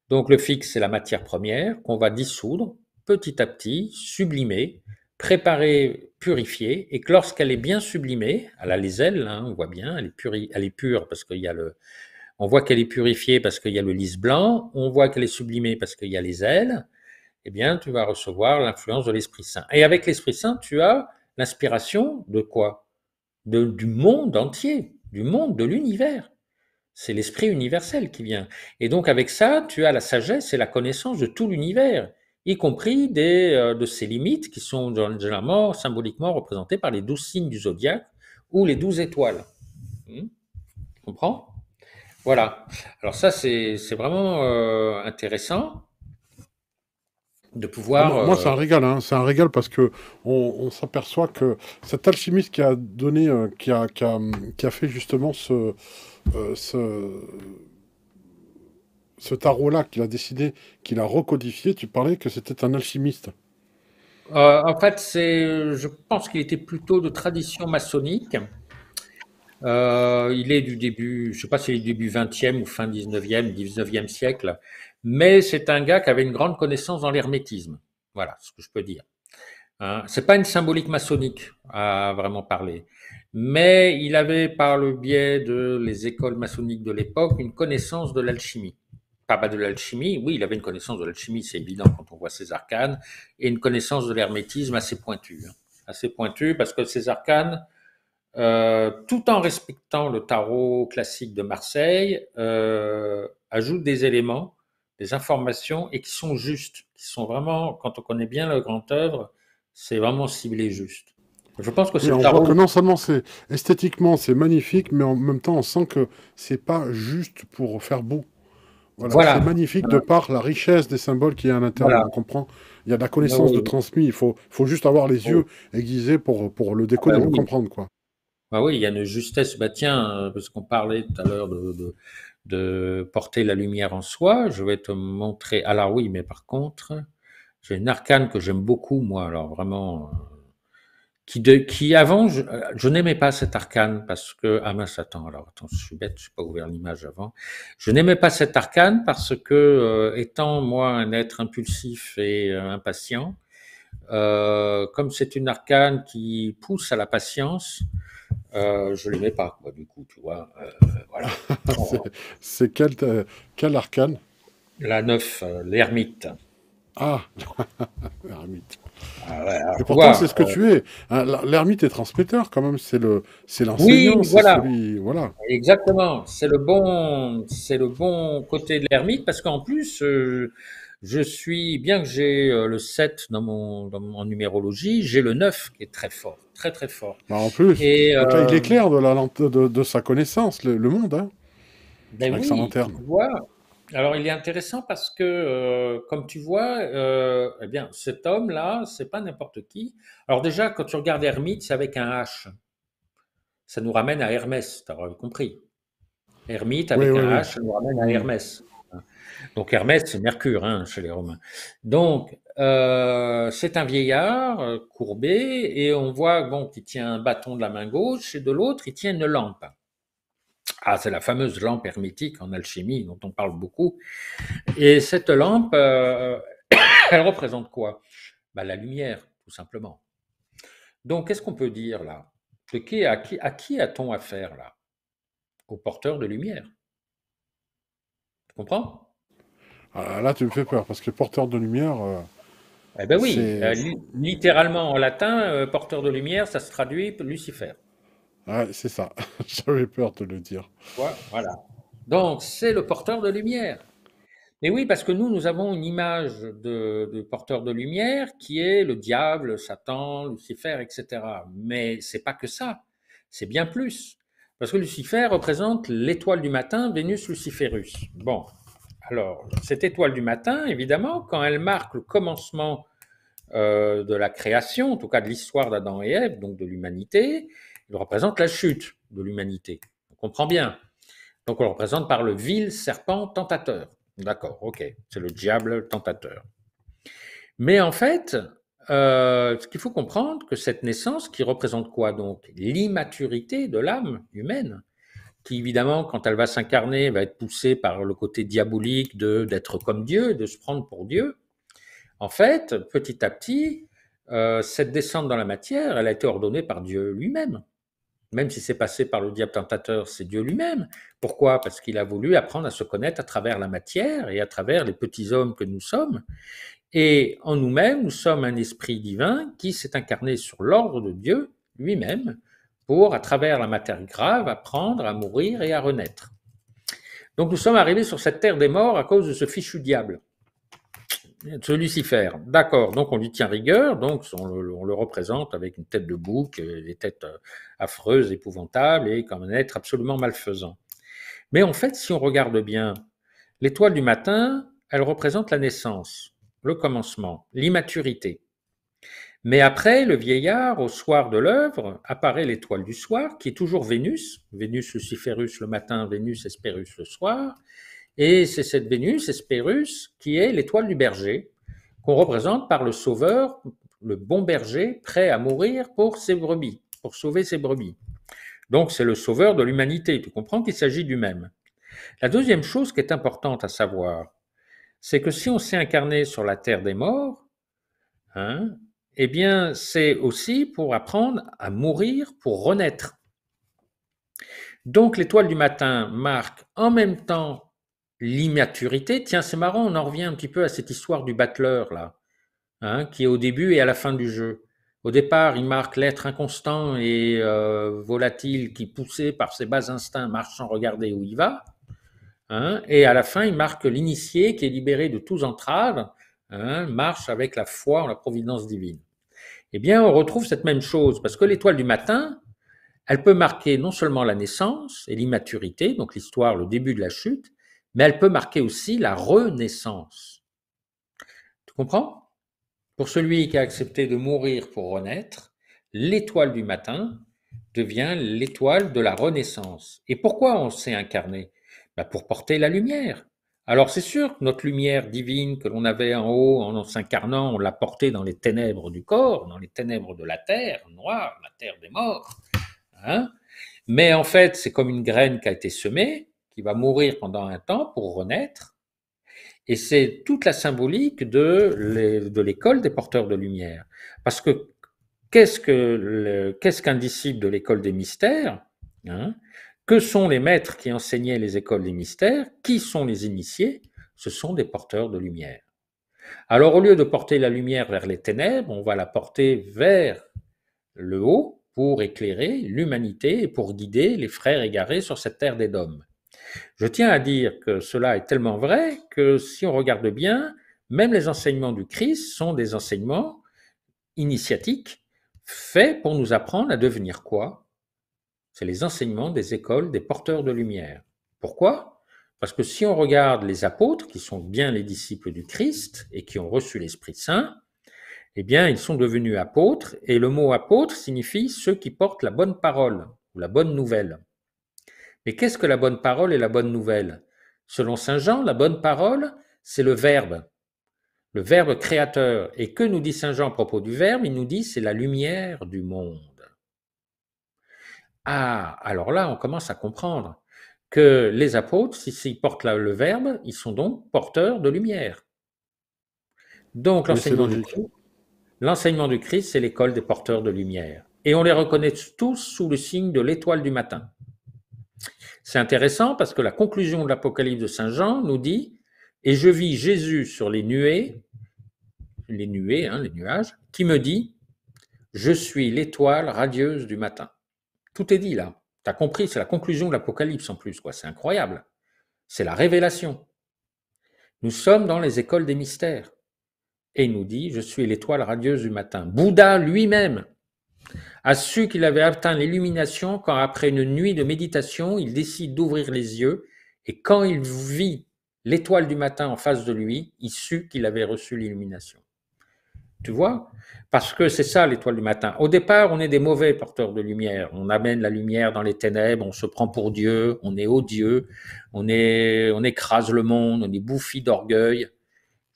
Donc le fixe, c'est la matière première qu'on va dissoudre petit à petit, sublimer, préparée, purifiée, et que lorsqu'elle est bien sublimée, elle a les ailes, hein, on voit bien, elle est, elle est pure parce qu'il y a le, on voit qu'elle est purifiée parce qu'il y a le lys blanc, on voit qu'elle est sublimée parce qu'il y a les ailes, eh bien, tu vas recevoir l'influence de l'Esprit Saint. Et avec l'Esprit Saint, tu as l'inspiration de quoi Du monde entier, du monde, de l'univers. C'est l'Esprit universel qui vient. Et donc, avec ça, tu as la sagesse et la connaissance de tout l'univers y compris des, euh, de ces limites qui sont généralement symboliquement représentées par les douze signes du zodiaque ou les douze étoiles. comprend hmm. tu comprends Voilà. Alors ça, c'est vraiment euh, intéressant de pouvoir. moi, euh, c'est un régal, hein. c'est un régal parce que on, s'aperçoit que cet alchimiste qui a donné, qui a, qui a, fait justement ce ce tarot-là qu'il a décidé, qu'il a recodifié, tu parlais que c'était un alchimiste. Euh, en fait, c'est, je pense qu'il était plutôt de tradition maçonnique. Euh, il est du début, je ne sais pas si est du début 20e ou fin 19e, 19e siècle, mais c'est un gars qui avait une grande connaissance dans l'hermétisme. Voilà ce que je peux dire. Hein, c'est pas une symbolique maçonnique à vraiment parler, mais il avait par le biais de les écoles maçonniques de l'époque une connaissance de l'alchimie pas de l'alchimie. Oui, il avait une connaissance de l'alchimie, c'est évident quand on voit ses arcanes, et une connaissance de l'hermétisme assez pointue. Hein. Assez pointue parce que ses arcanes, euh, tout en respectant le tarot classique de Marseille, euh, ajoutent des éléments, des informations, et qui sont justes, qui sont vraiment, quand on connaît bien le grand œuvre, c'est vraiment ciblé juste. Je pense que c'est tarot... non seulement esthétiquement c'est magnifique, mais en même temps on sent que c'est pas juste pour faire beau. C'est magnifique de par la richesse des symboles qu'il y a à l'intérieur. On comprend. Il y a de la connaissance ah de transmis. Il faut, faut juste avoir les yeux oh. aiguisés pour, pour le décoder, le ah bah comprendre. Quoi. Bah oui, il y a une justesse. Bah tiens, euh, parce qu'on parlait tout à l'heure de, de, de, porter la lumière en soi, je vais te montrer. Alors oui, mais par contre, j'ai une arcane que j'aime beaucoup, moi. Alors vraiment euh, qui, qui avant, euh, je, n'aimais pas cet arcane parce que, ah mince, attends, alors attends, je suis bête, je n'ai pas ouvert l'image avant. Je n'aimais pas cet arcane parce que, euh, étant moi un être impulsif et euh, impatient, comme c'est une arcane qui pousse à la patience, je je l'aimais pas, du coup, tu vois. voilà. c'est quel, arcane La neuf l'ermite. Ah, l'ermite. Ah ah, et pourtant, c'est ce que tu es. Hein, l'ermite est transmetteur, quand même. C'est le, c'est l'enseignant. Oui, voilà. Exactement. C'est le bon, c'est le bon côté de l'ermite parce qu'en plus, euh, je suis, bien que j'ai euh, le 7 dans mon, numérologie, j'ai le 9 qui est très fort, très très fort. Bah, en plus, et, il euh, éclaire de, la, de, de, sa connaissance, le, monde. Hein, ben avec son lanterne. Alors, il est intéressant parce que, euh, comme tu vois, euh, eh bien, cet homme-là, c'est pas n'importe qui. Alors déjà, quand tu regardes Hermite, c'est avec un H. Ça nous ramène à Hermès, tu as compris. Hermite avec un H, ça nous ramène à Hermès. Donc Hermès, c'est Mercure hein, chez les Romains. Donc, euh, c'est un vieillard courbé et on voit bon, qu'il tient un bâton de la main gauche et de l'autre, il tient une lampe. Ah, c'est la fameuse lampe hermétique en alchimie dont on parle beaucoup. Et cette lampe, euh, elle représente quoi bah, La lumière, tout simplement. Donc, qu'est-ce qu'on peut dire là de qui, à qui, a-t-on affaire là Au porteur de lumière. Tu comprends ah, Là, tu me fais peur, parce que porteur de lumière... Euh, eh ben oui, euh, littéralement en latin, porteur de lumière, ça se traduit Lucifer c'est ça. J'avais peur de le dire. voilà. Donc, c'est le porteur de lumière. Mais oui, parce que nous, nous avons une image de, porteur de lumière qui est le diable, Satan, Lucifer, etc. Mais c'est pas que ça. C'est bien plus. Parce que Lucifer représente l'étoile du matin, Vénus Luciferus. Bon. Alors, cette étoile du matin, évidemment, quand elle marque le commencement euh, de la création, en tout cas de l'histoire d'Adam et Ève, donc de l'humanité, il représente la chute de l'humanité. On comprend bien. Donc on le représente par le vil serpent tentateur. D'accord, ok, c'est le diable tentateur. Mais en fait, euh, ce qu'il faut comprendre, que cette naissance qui représente quoi donc L'immaturité de l'âme humaine, qui évidemment, quand elle va s'incarner, va être poussée par le côté diabolique de d'être comme Dieu, de se prendre pour Dieu. En fait, petit à petit, euh, cette descente dans la matière, elle a été ordonnée par Dieu lui-même même si c'est passé par le diable tentateur, c'est Dieu lui-même. Pourquoi Parce qu'il a voulu apprendre à se connaître à travers la matière et à travers les petits hommes que nous sommes. Et en nous-mêmes, nous sommes un esprit divin qui s'est incarné sur l'ordre de Dieu lui-même pour, à travers la matière grave, apprendre à mourir et à renaître. Donc nous sommes arrivés sur cette terre des morts à cause de ce fichu diable. Ce Lucifer, d'accord. Donc on lui tient rigueur, donc on le, représente avec une tête de bouc, euh, des têtes euh, affreuses, épouvantables, et comme un être absolument malfaisant. Mais en fait, si on regarde bien, l'étoile du matin, elle représente la naissance, le commencement, l'immaturité. Mais après, le vieillard, au soir de l'œuvre, apparaît l'étoile du soir, qui est toujours Vénus, Vénus Luciferus le matin, Vénus Hesperus le soir, et c'est cette Vénus, Espérus, qui est l'étoile du berger, qu'on représente par le sauveur, le bon berger, prêt à mourir pour ses brebis, pour sauver ses brebis. Donc c'est le sauveur de l'humanité, tu comprends qu'il s'agit du même. La deuxième chose qui est importante à savoir, c'est que si on s'est incarné sur la terre des morts, hein, eh bien c'est aussi pour apprendre à mourir pour renaître. Donc l'étoile du matin marque en même temps l'immaturité. Tiens, c'est marrant, on en revient un petit peu à cette histoire du battleur, là, hein, qui est au début et à la fin du jeu. Au départ, il marque l'être inconstant et euh, volatile qui, poussé par ses bas instincts, marche sans regarder où il va. Hein, et à la fin, il marque l'initié qui est libéré de tous entraves, hein, marche avec la foi en la providence divine. Eh bien, on retrouve cette même chose, parce que l'étoile du matin, elle peut marquer non seulement la naissance et l'immaturité, donc l'histoire, le début de la chute, mais elle peut marquer aussi la renaissance. Tu comprends Pour celui qui a accepté de mourir pour renaître, l'étoile du matin devient l'étoile de la renaissance. Et pourquoi on s'est incarné bah, Pour porter la lumière. Alors c'est sûr que notre lumière divine que l'on avait en haut en s'incarnant, on l'a portée dans les ténèbres du corps, dans les ténèbres de la terre, noire, la terre des morts. Hein mais en fait, c'est comme une graine qui a été semée, qui va mourir pendant un temps pour renaître. Et c'est toute la symbolique de l'école des porteurs de lumière. Parce que qu'est-ce qu'un disciple de l'école des mystères hein Que sont les maîtres qui enseignaient les écoles des mystères Qui sont les initiés Ce sont des porteurs de lumière. Alors au lieu de porter la lumière vers les ténèbres, on va la porter vers le haut pour éclairer l'humanité et pour guider les frères égarés sur cette terre des dômes. Je tiens à dire que cela est tellement vrai que si on regarde bien, même les enseignements du Christ sont des enseignements initiatiques faits pour nous apprendre à devenir quoi C'est les enseignements des écoles des porteurs de lumière. Pourquoi Parce que si on regarde les apôtres, qui sont bien les disciples du Christ et qui ont reçu l'Esprit Saint, eh bien, ils sont devenus apôtres, et le mot apôtre signifie ceux qui portent la bonne parole ou la bonne nouvelle. Mais qu'est-ce que la bonne parole et la bonne nouvelle Selon Saint Jean, la bonne parole, c'est le Verbe, le Verbe créateur. Et que nous dit Saint Jean à propos du Verbe Il nous dit c'est la lumière du monde. Ah, alors là, on commence à comprendre que les apôtres, s'ils portent le Verbe, ils sont donc porteurs de lumière. Donc l'enseignement du Christ, l'enseignement du Christ, c'est l'école des porteurs de lumière. Et on les reconnaît tous sous le signe de l'étoile du matin. C'est intéressant parce que la conclusion de l'Apocalypse de Saint Jean nous dit Et je vis Jésus sur les nuées, les nuées, hein, les nuages, qui me dit Je suis l'étoile radieuse du matin. Tout est dit là. T'as compris, c'est la conclusion de l'Apocalypse en plus, quoi. C'est incroyable. C'est la révélation. Nous sommes dans les écoles des mystères. Et il nous dit Je suis l'étoile radieuse du matin. Bouddha lui-même a su qu'il avait atteint l'illumination quand après une nuit de méditation, il décide d'ouvrir les yeux, et quand il vit l'étoile du matin en face de lui, il sut qu'il avait reçu l'illumination. Tu vois Parce que c'est ça l'étoile du matin. Au départ, on est des mauvais porteurs de lumière. On amène la lumière dans les ténèbres, on se prend pour Dieu, on est odieux, on, est, on écrase le monde, on est bouffi d'orgueil.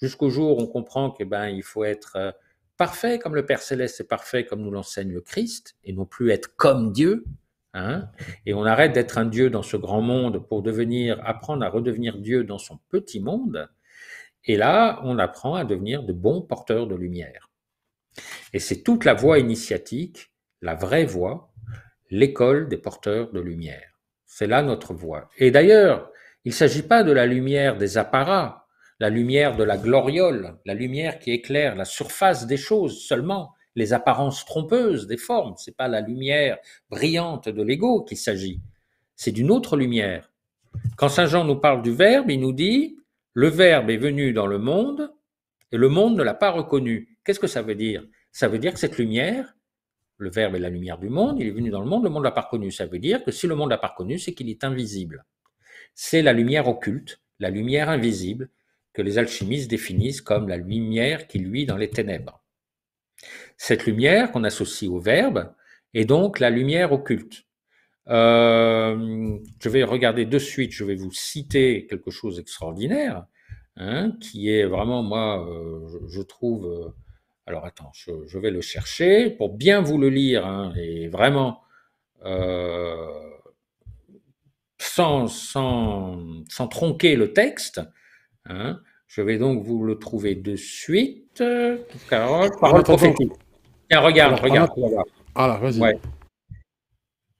Jusqu'au jour on comprend que ben il faut être euh, parfait comme le Père Céleste est parfait comme nous l'enseigne le Christ, et non plus être comme Dieu. Hein, et on arrête d'être un Dieu dans ce grand monde pour devenir, apprendre à redevenir Dieu dans son petit monde. Et là, on apprend à devenir de bons porteurs de lumière. Et c'est toute la voie initiatique, la vraie voie, l'école des porteurs de lumière. C'est là notre voie. Et d'ailleurs, il ne s'agit pas de la lumière des apparats, la lumière de la gloriole, la lumière qui éclaire la surface des choses seulement, les apparences trompeuses des formes. C'est pas la lumière brillante de l'ego qu'il s'agit. C'est d'une autre lumière. Quand Saint Jean nous parle du Verbe, il nous dit le Verbe est venu dans le monde et le monde ne l'a pas reconnu. Qu'est-ce que ça veut dire Ça veut dire que cette lumière, le Verbe est la lumière du monde, il est venu dans le monde, le monde l'a pas reconnu. Ça veut dire que si le monde l'a pas reconnu, c'est qu'il est invisible. C'est la lumière occulte, la lumière invisible que les alchimistes définissent comme la lumière qui luit dans les ténèbres. Cette lumière qu'on associe au verbe est donc la lumière occulte. Euh, je vais regarder de suite, je vais vous citer quelque chose d'extraordinaire, hein, qui est vraiment, moi, euh, je, trouve... Euh, alors attends, je, vais le chercher pour bien vous le lire, hein, et vraiment... sans tronquer le texte, Hein. je vais donc vous le trouver de suite. parole prophétique. Tiens, regarde, regarde. Ah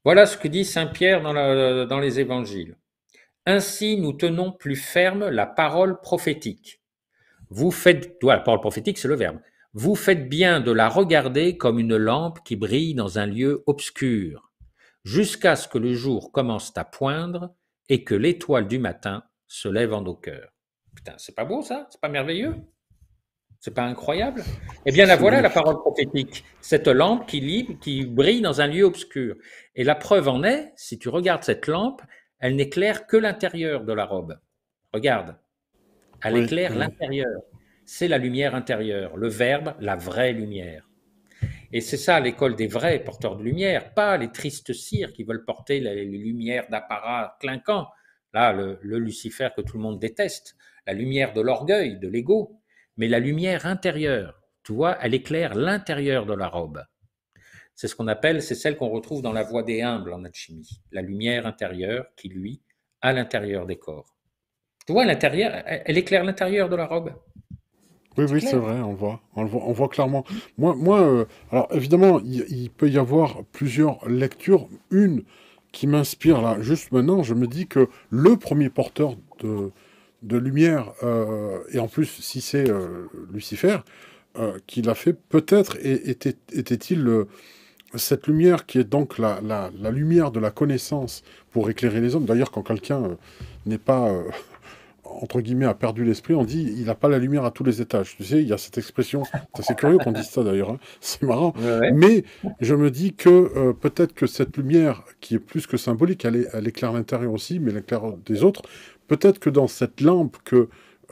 voilà, ce que dit Saint Pierre dans, les évangiles. Ainsi, nous tenons plus ferme la parole prophétique. Vous faites, la parole prophétique, c'est le verbe. Vous faites bien de la regarder comme une lampe qui brille dans un lieu obscur, jusqu'à ce que le jour commence à poindre et que l'étoile du matin se lève en nos cœurs. Putain, c'est pas beau ça C'est pas merveilleux C'est pas incroyable Eh bien, la voilà la parole prophétique, cette lampe qui, qui brille dans un lieu obscur. Et la preuve en est, si tu regardes cette lampe, elle n'éclaire que l'intérieur de la robe. Regarde, elle éclaire l'intérieur. C'est la lumière intérieure, le verbe, la vraie lumière. Et c'est ça l'école des vrais porteurs de lumière, pas les tristes cires qui veulent porter les lumières d'apparat clinquant, là, le Lucifer que tout le monde déteste, la lumière de l'orgueil, de l'ego, mais la lumière intérieure. Tu vois, elle éclaire l'intérieur de la robe. C'est ce qu'on appelle, c'est celle qu'on retrouve dans la voie des humbles en alchimie, la lumière intérieure qui, lui, à l'intérieur des corps. Tu vois, l'intérieur, elle éclaire l'intérieur de la robe. Oui, oui, c'est vrai, on voit, on voit, clairement. Moi, euh, alors évidemment, il, peut y avoir plusieurs lectures. Une qui m'inspire là, juste maintenant, je me dis que le premier porteur de, de lumière, euh, et en plus, si c'est euh, Lucifer euh, qui l'a fait, peut-être était-il cette lumière qui est donc la, lumière de la connaissance pour éclairer les hommes. D'ailleurs, quand quelqu'un n'est pas, entre guillemets, a perdu l'esprit, on dit il n'a pas la lumière à tous les étages. Tu sais, il y a cette expression, c'est assez curieux qu'on dise ça d'ailleurs, hein. c'est marrant. Mais je me dis que peut-être que cette lumière, qui est plus que symbolique, elle, éclaire l'intérieur aussi, mais l'éclaire des autres, Peut-être que dans cette lampe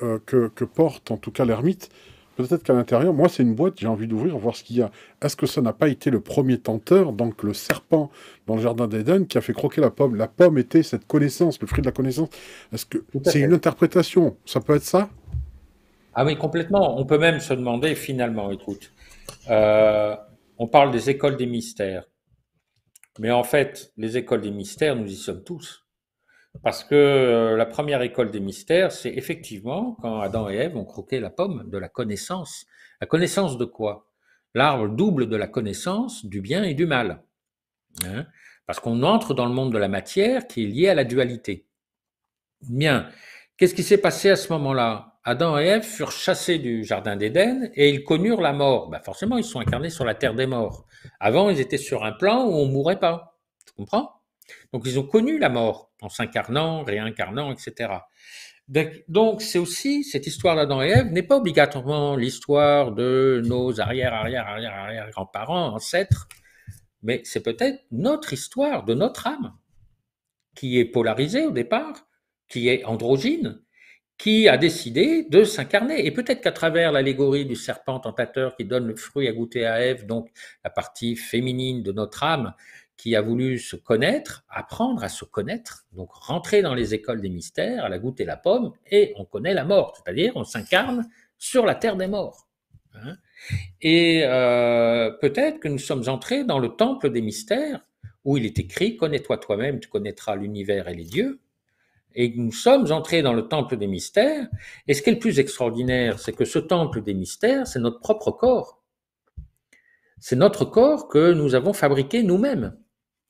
euh, que, porte en tout cas l'ermite, peut-être qu'à l'intérieur, moi c'est une boîte, j'ai envie d'ouvrir, voir ce qu'il y a. Est-ce que ça n'a pas été le premier tenteur, donc le serpent dans le jardin d'Éden, qui a fait croquer la pomme La pomme était cette connaissance, le fruit de la connaissance. Est-ce que c'est une interprétation Ça peut être ça Ah oui, complètement. On peut même se demander finalement, écoute, euh, on parle des écoles des mystères. Mais en fait, les écoles des mystères, nous y sommes tous. Parce que euh, la première école des mystères, c'est effectivement quand Adam et Ève ont croqué la pomme de la connaissance. La connaissance de quoi L'arbre double de la connaissance du bien et du mal. Hein Parce qu'on entre dans le monde de la matière qui est lié à la dualité. Bien, qu'est-ce qui s'est passé à ce moment-là Adam et Ève furent chassés du jardin d'Éden et ils connurent la mort. Ben, forcément, ils sont incarnés sur la terre des morts. Avant, ils étaient sur un plan où on ne mourait pas. Tu comprends donc ils ont connu la mort en s'incarnant, réincarnant, etc. Donc c'est aussi cette histoire d'Adam et Ève n'est pas obligatoirement l'histoire de nos arrière arrière arrière arrière grands-parents, ancêtres, mais c'est peut-être notre histoire de notre âme qui est polarisée au départ, qui est androgyne, qui a décidé de s'incarner. Et peut-être qu'à travers l'allégorie du serpent tentateur qui donne le fruit à goûter à Ève, donc la partie féminine de notre âme, qui a voulu se connaître, apprendre à se connaître, donc rentrer dans les écoles des mystères, à la goutte et la pomme, et on connaît la mort, c'est-à-dire on s'incarne sur la terre des morts. Hein. et euh, peut-être que nous sommes entrés dans le temple des mystères, où il est écrit, connais-toi toi-même, tu connaîtras l'univers et les dieux. Et nous sommes entrés dans le temple des mystères. Et ce qui est le plus extraordinaire, c'est que ce temple des mystères, c'est notre propre corps. C'est notre corps que nous avons fabriqué nous-mêmes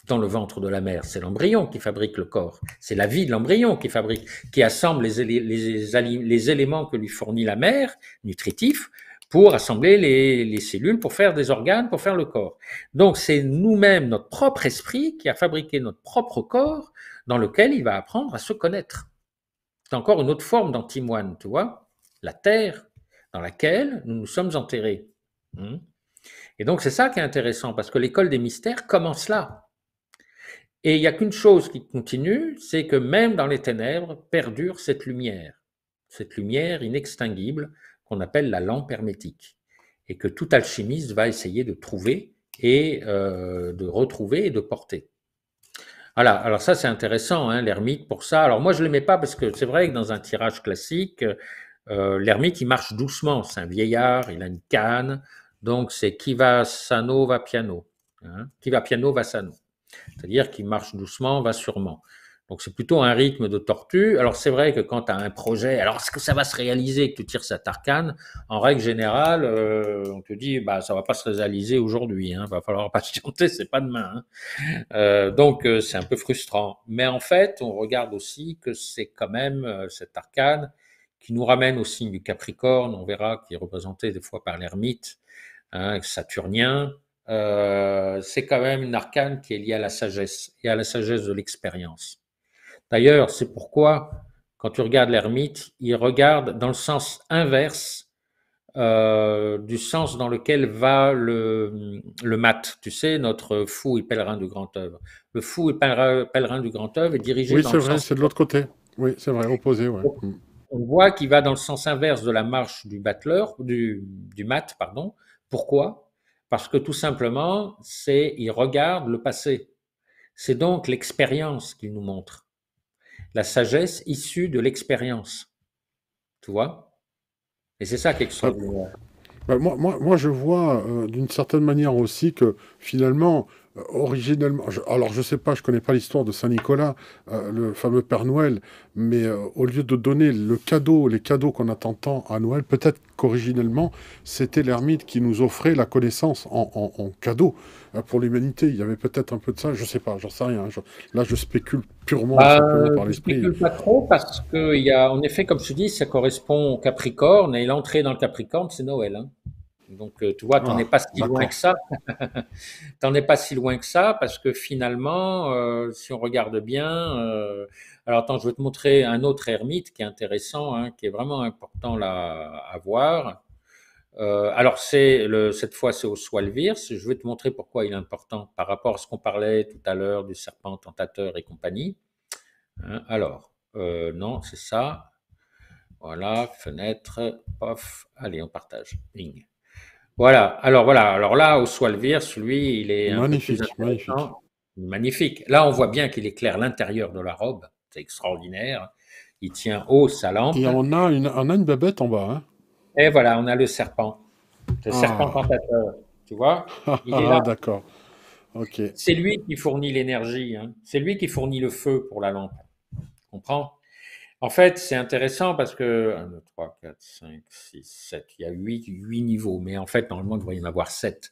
dans le ventre de la mère. C'est l'embryon qui fabrique le corps. C'est la vie de l'embryon qui fabrique, qui assemble les, les, éléments que lui fournit la mère, nutritifs, pour assembler les, cellules, pour faire des organes, pour faire le corps. Donc c'est nous-mêmes, notre propre esprit, qui a fabriqué notre propre corps, dans lequel il va apprendre à se connaître. C'est encore une autre forme d'antimoine, tu vois, la terre dans laquelle nous nous sommes enterrés. Hmm. Et donc c'est ça qui est intéressant, parce que l'école des mystères commence là. Et il n'y a qu'une chose qui continue, c'est que même dans les ténèbres perdure cette lumière, cette lumière inextinguible qu'on appelle la lampe hermétique, et que tout alchimiste va essayer de trouver et euh, de retrouver et de porter. alors ça c'est intéressant, hein, l'ermite pour ça. Alors moi je ne l'aimais pas parce que c'est vrai que dans un tirage classique, euh, l'ermite il marche doucement, c'est un vieillard, il a une canne, donc c'est qui va sano va piano. qui hein. va piano va sano. C'est-à-dire qu'il marche doucement, va sûrement. Donc c'est plutôt un rythme de tortue. Alors c'est vrai que quand tu as un projet, alors est-ce que ça va se réaliser que tu tires cette arcane En règle générale, euh, on te dit bah ça va pas se réaliser aujourd'hui, hein, va falloir patienter, c'est pas demain. Hein. Euh, donc euh, c'est un peu frustrant. Mais en fait, on regarde aussi que c'est quand même cette arcane qui nous ramène au signe du Capricorne. On verra qui est représenté des fois par l'ermite hein, saturnien. Euh, c'est quand même une arcane qui est liée à la sagesse et à la sagesse de l'expérience. D'ailleurs, c'est pourquoi, quand tu regardes l'ermite, il regarde dans le sens inverse euh, du sens dans lequel va le, le mat. Tu sais, notre fou et pèlerin du grand œuvre. Le fou et pèlerin, du grand œuvre est dirigé. Oui, c'est vrai, c'est de l'autre côté. Oui, c'est vrai, opposé. On mm. voit qu'il va dans le sens inverse de la marche du battleur, du mat, pardon. Pourquoi parce que tout simplement, c'est, il regarde le passé. C'est donc l'expérience qu'il nous montre. La sagesse issue de l'expérience. Tu vois Et c'est ça qui est extraordinaire. Bah, moi, je vois euh, d'une certaine manière aussi que finalement, euh, originellement, alors je ne sais pas, je connais pas l'histoire de Saint Nicolas, euh, le fameux Père Noël, mais euh, au lieu de donner le cadeau, les cadeaux qu'on attend tant à Noël, peut-être qu'originellement c'était l'ermite qui nous offrait la connaissance en, cadeau pour l'humanité. Il y avait peut-être un peu de ça, je ne sais pas, j'en sais rien. Hein. là, je spécule purement bah, par l'esprit. Je spécule pas trop parce que y a, en effet, comme je dis, ça correspond au Capricorne et l'entrée dans le Capricorne, c'est Noël. Hein. Donc, euh, tu vois, t'en oh, es ah, pas si loin que ça. t'en es pas si loin que ça parce que finalement, euh, si on regarde bien, euh, alors attends, je vais te montrer un autre ermite qui est intéressant, hein, qui est vraiment important à voir. alors c'est cette fois c'est au Swalvirs. Je vais te montrer pourquoi il est important par rapport à ce qu'on parlait tout à l'heure du serpent tentateur et compagnie. Hein, alors non, c'est ça. Voilà, fenêtre, pof, allez, on partage. Bing. Voilà. Alors voilà. Alors là, Swalvirs, lui, il est magnifique, magnifique. Là, on voit bien qu'il éclaire l'intérieur de la robe. C'est extraordinaire. Il tient haut sa lampe. Et on a une, on a une babette en bas. Hein. Et voilà, on a le serpent. Le ah. serpent tentateur. Tu vois Ah, D'accord. C'est lui qui fournit l'énergie. Hein. C'est lui qui fournit le feu pour la lampe. Comprends en fait, c'est intéressant parce que 1, 2, 3, 4, 5, 6, 7, il y a 8, niveaux, mais en fait, normalement, il devrait y en avoir 7.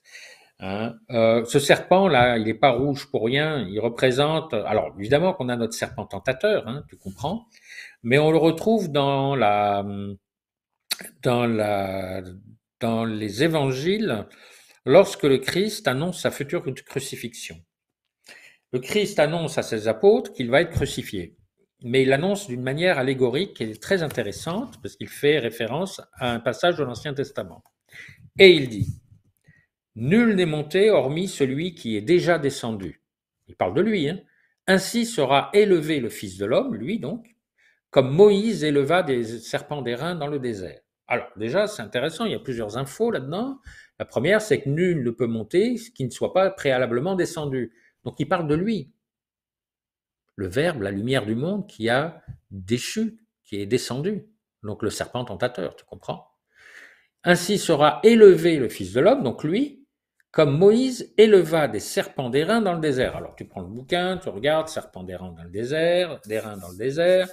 Hein. Euh, ce serpent là, il n'est pas rouge pour rien. Il représente, alors évidemment qu'on a notre serpent tentateur, hein, tu comprends, mais on le retrouve dans la, dans la, dans les évangiles lorsque le Christ annonce sa future crucifixion. Le Christ annonce à ses apôtres qu'il va être crucifié mais il l'annonce d'une manière allégorique est très intéressante, parce qu'il fait référence à un passage de l'Ancien Testament. Et il dit, Nul n'est monté hormis celui qui est déjà descendu. Il parle de lui. Hein. Ainsi sera élevé le Fils de l'homme, lui donc, comme Moïse éleva des serpents d'airain dans le désert. Alors déjà, c'est intéressant, il y a plusieurs infos là-dedans. La première, c'est que nul ne peut monter qui ne soit pas préalablement descendu. Donc il parle de lui le Verbe, la lumière du monde, qui a déchu, qui est descendu. Donc le serpent tentateur, tu comprends Ainsi sera élevé le Fils de l'homme, donc lui, comme Moïse éleva des serpents d'airain dans le désert. Alors tu prends le bouquin, tu regardes, serpents d'airain dans le désert, d'airain dans le désert,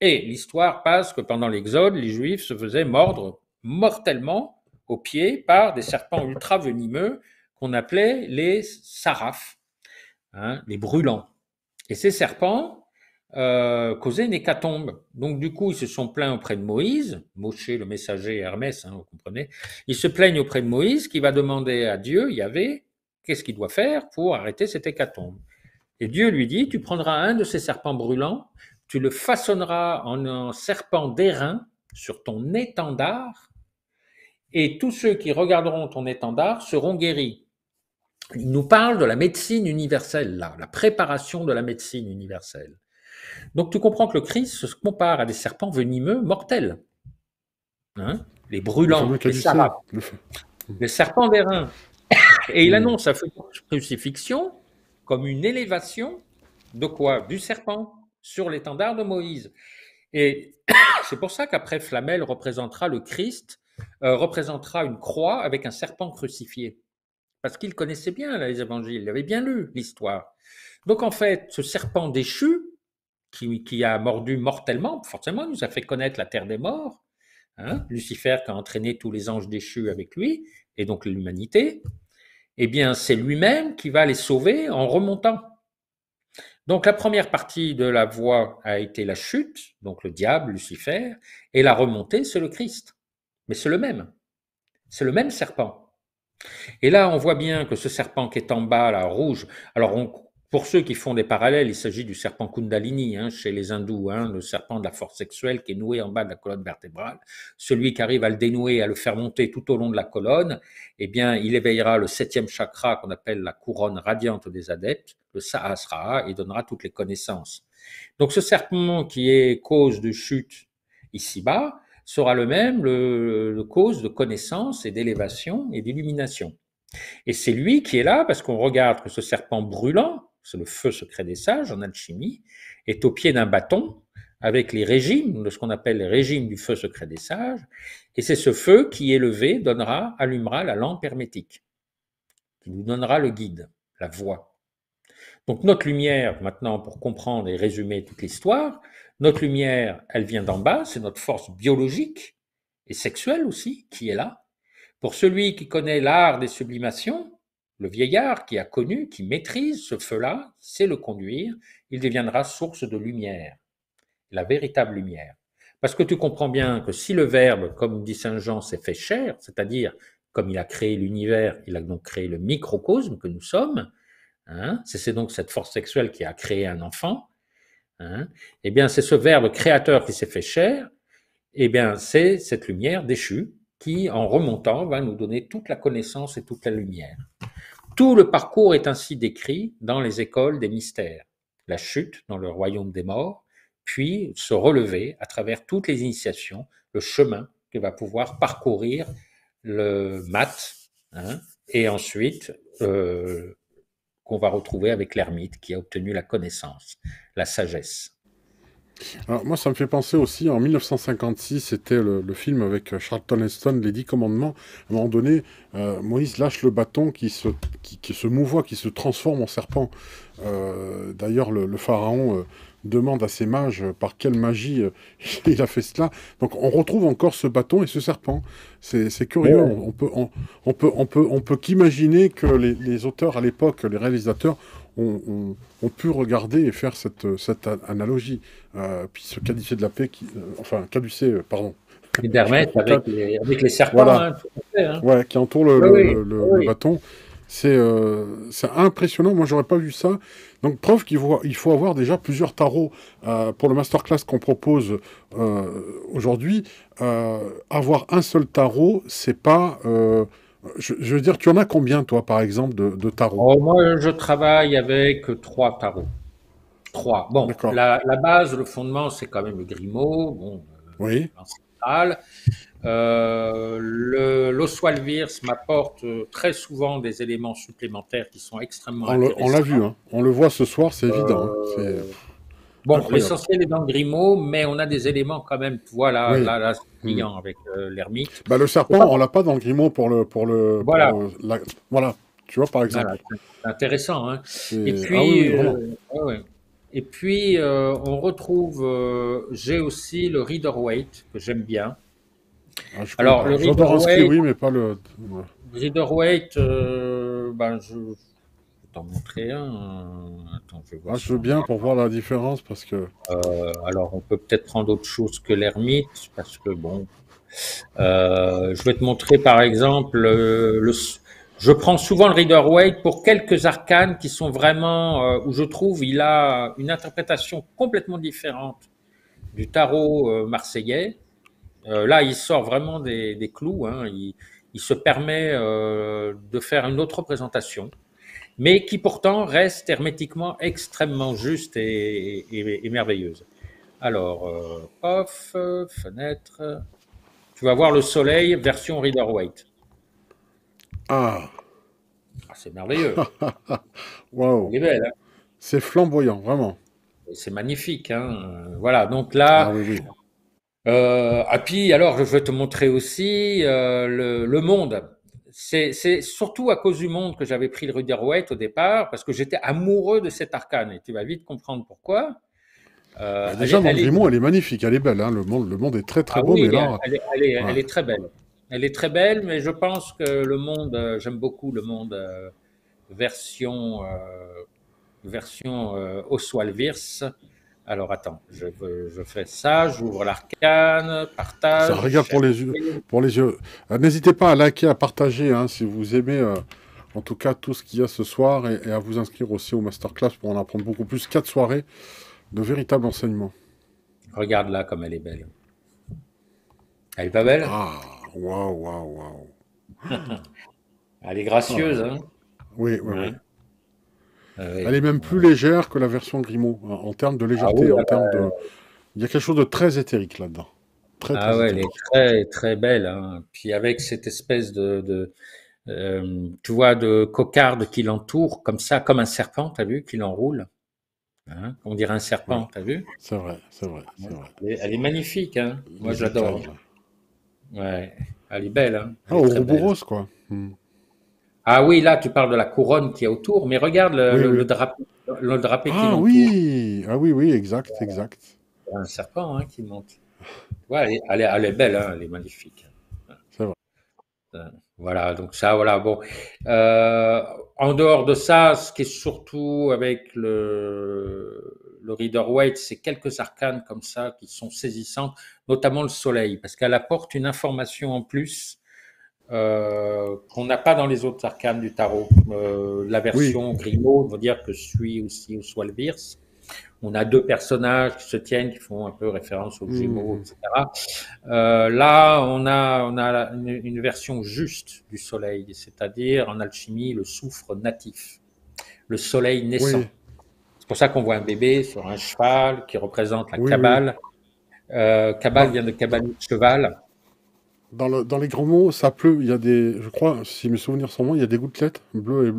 et l'histoire passe que pendant l'Exode, les Juifs se faisaient mordre mortellement aux pieds par des serpents ultra venimeux qu'on appelait les saraf, hein, les brûlants. Et ces serpents euh, causaient une hécatombe. Donc du coup, ils se sont plaints auprès de Moïse, Mosché, le messager Hermès, hein, vous comprenez, ils se plaignent auprès de Moïse qui va demander à Dieu, Yahvé, qu'est-ce qu'il doit faire pour arrêter cette hécatombe. Et Dieu lui dit, tu prendras un de ces serpents brûlants, tu le façonneras en un serpent d'airain sur ton étendard, et tous ceux qui regarderont ton étendard seront guéris. Il nous parle de la médecine universelle, la préparation de la médecine universelle. Donc tu comprends que le Christ se compare à des serpents venimeux mortels. Hein, les brûlants, les, serpents d'airain. Et il hmm. annonce sa crucifixion comme une élévation de quoi Du serpent sur l'étendard de Moïse. Et c'est pour ça qu'après Flamel représentera le Christ, euh, représentera une croix avec un serpent crucifié parce qu'il connaissait bien les évangiles, il avait bien lu l'histoire. Donc en fait, ce serpent déchu, qui, a mordu mortellement, forcément, nous a fait connaître la terre des morts, hein, Lucifer qui a entraîné tous les anges déchus avec lui, et donc l'humanité, eh bien c'est lui-même qui va les sauver en remontant. Donc la première partie de la voie a été la chute, donc le diable, Lucifer, et la remontée, c'est le Christ. Mais c'est le même. C'est le même serpent. Et là, on voit bien que ce serpent qui est en bas, là, rouge, alors pour ceux qui font des parallèles, il s'agit du serpent Kundalini hein, chez les hindous, hein, le serpent de la force sexuelle qui est noué en bas de la colonne vertébrale. Celui qui arrive à le dénouer, à le faire monter tout au long de la colonne, eh bien, il éveillera le septième chakra qu'on appelle la couronne radiante des adeptes, le sahasra et donnera toutes les connaissances. Donc ce serpent qui est cause de chute ici-bas, sera le même, le, cause de connaissance et d'élévation et d'illumination. Et c'est lui qui est là parce qu'on regarde que ce serpent brûlant, c'est le feu secret des sages en alchimie, est au pied d'un bâton avec les régimes, de ce qu'on appelle les régimes du feu secret des sages, et c'est ce feu qui, élevé, donnera, allumera la lampe hermétique, qui nous donnera le guide, la voie. Donc notre lumière, maintenant, pour comprendre et résumer toute l'histoire, notre lumière, elle vient d'en bas, c'est notre force biologique et sexuelle aussi qui est là. Pour celui qui connaît l'art des sublimations, le vieillard qui a connu, qui maîtrise ce feu-là, sait le conduire, il deviendra source de lumière, la véritable lumière. Parce que tu comprends bien que si le Verbe, comme dit Saint Jean, s'est fait chair, c'est-à-dire comme il a créé l'univers, il a donc créé le microcosme que nous sommes, hein, c'est donc cette force sexuelle qui a créé un enfant, et hein. eh bien, c'est ce verbe créateur qui s'est fait cher et eh bien, c'est cette lumière déchue qui, en remontant, va nous donner toute la connaissance et toute la lumière. Tout le parcours est ainsi décrit dans les écoles des mystères. La chute dans le royaume des morts, puis se relever à travers toutes les initiations, le chemin que va pouvoir parcourir le mat, hein, et ensuite euh, on va retrouver avec l'ermite qui a obtenu la connaissance, la sagesse. Alors moi, ça me fait penser aussi, en 1956, c'était le, film avec euh, Charlton Heston, Les Dix Commandements. À un moment donné, euh, Moïse lâche le bâton qui se, qui, se mouvoie, qui se transforme en serpent. Euh, d'ailleurs, le, pharaon demande à ses mages par quelle magie euh, il a fait cela. Donc on retrouve encore ce bâton et ce serpent. C'est curieux. On, peut on, peut on peut on peut qu'imaginer que les, auteurs à l'époque, les réalisateurs ont, pu regarder et faire cette, cette analogie. Euh, puis ce caducé de la paix, qui, euh, enfin caducé, pardon, Les avec, avec les serpents voilà. Hein, hein. Ouais, qui entourent le, bâton. C'est impressionnant. Moi, j'aurais pas vu ça. Donc preuve qu'il faut, il faut avoir déjà plusieurs tarots euh, pour le masterclass qu'on propose euh, aujourd'hui. Euh, avoir un seul tarot, c'est pas je, veux dire, tu en as combien toi, par exemple, de, tarots oh, Moi, je travaille avec trois tarots. Trois. Bon, la, base, le fondement, c'est quand même le Grimaud. Bon, oui. Euh, m'apporte euh, très souvent des éléments supplémentaires qui sont extrêmement on intéressants. on l'a vu, hein. on le voit ce soir, c'est euh, évident. Hein. Bon, l'essentiel est dans Grimaud, mais on a des éléments quand même, voilà, là, c'est brillant mm. avec euh, l'ermite. Bah, le serpent, on l'a pas dans le Grimaud pour le... Pour le voilà. tu vois, par exemple. c'est intéressant. Hein. Et puis, ah Et puis on retrouve, j'ai aussi le Reader weight que j'aime bien. Ah, alors, le Reader oui, mais pas le. Rider euh, ben je euh, vais t'en montrer un. je, veux bien pour voir la différence parce que. Euh, alors, on peut peut-être prendre autre chose que l'ermite parce que bon. je vais te montrer par exemple le. Je prends souvent le Waite pour quelques arcanes qui sont vraiment où je trouve il a une interprétation complètement différente du tarot marseillais. Euh, là, il sort vraiment des, clous. Hein. Il, se permet euh, de faire une autre présentation, mais qui pourtant reste hermétiquement extrêmement juste et, merveilleuse. Alors, euh, off, fenêtre. Tu vas voir le soleil, version Reader White. Ah. ah. c'est merveilleux. wow. Hein. C'est flamboyant, vraiment. C'est magnifique. Hein. Voilà, donc là. Ah euh, ah, puis, alors, je vais te montrer aussi euh, le, monde. C'est surtout à cause du monde que j'avais pris le Ruder au départ, parce que j'étais amoureux de cet arcane. Et tu vas vite comprendre pourquoi. Euh, ah, déjà, mon elle, elle est magnifique, elle est belle. Hein, le, monde, le monde est très très ah beau. mais elle, là... elle, est, très belle. Elle est très belle, mais je pense que le monde, euh, j'aime beaucoup le monde version, version Oswald alors attends, je, fais ça, j'ouvre l'arcane, partage. Ça regarde pour les yeux. Pour les yeux. Euh, n'hésitez pas à liker, à partager hein, si vous aimez euh, en tout cas tout ce qu'il y a ce soir et, à vous inscrire aussi au masterclass pour en apprendre beaucoup plus. Quatre soirées de véritable enseignement. Regarde là comme elle est belle. Elle est pas belle Ah, waouh, waouh, waouh. elle est gracieuse. Hein oui, oui. oui. Ah elle est même plus légère que la version Grimaud, hein, en termes de légèreté, ah ah Il y a quelque chose de très éthérique là-dedans. Très, très ah ouais, elle est très, belle. Hein. Puis avec cette espèce de, euh, tu vois, de cocarde qui l'entoure, comme ça, comme un serpent, tu as vu, qui l'enroule. Hein. On dirait un serpent, tu as vu C'est vrai, c'est vrai, vrai, Elle est, magnifique, moi j'adore. Ouais, elle est belle. Oh, au quoi. Hmm. Ah oui, là, tu parles de la couronne qui est autour, mais regarde le, le, drapé, qui monte. Ah oui. Ah oui, oui, exact, exact. Un serpent hein, qui monte. Ouais, elle, est, belle, hein, elle est magnifique. C'est vrai. Euh, voilà, donc ça, voilà, bon. Euh, en dehors de ça, ce qui est surtout avec le, le Reader White, c'est quelques arcanes comme ça qui sont saisissantes, notamment le soleil, parce qu'elle apporte une information en plus euh, qu'on n'a pas dans les autres arcanes du tarot. Euh, la version Grimoire, Grimaud, on va dire que suis aussi ou soit le Virs On a deux personnages qui se tiennent, qui font un peu référence au Grimaud, hmm. etc. Euh, là, on a, on a une, version juste du soleil, c'est-à-dire en alchimie, le soufre natif, le soleil naissant. C'est pour ça qu'on voit un bébé sur un cheval qui représente la cabale. cabale vient de cabane cheval dans, les grands mots, ça pleut. Il y a des, je crois, si mes souvenirs sont bons, il y a des gouttelettes bleues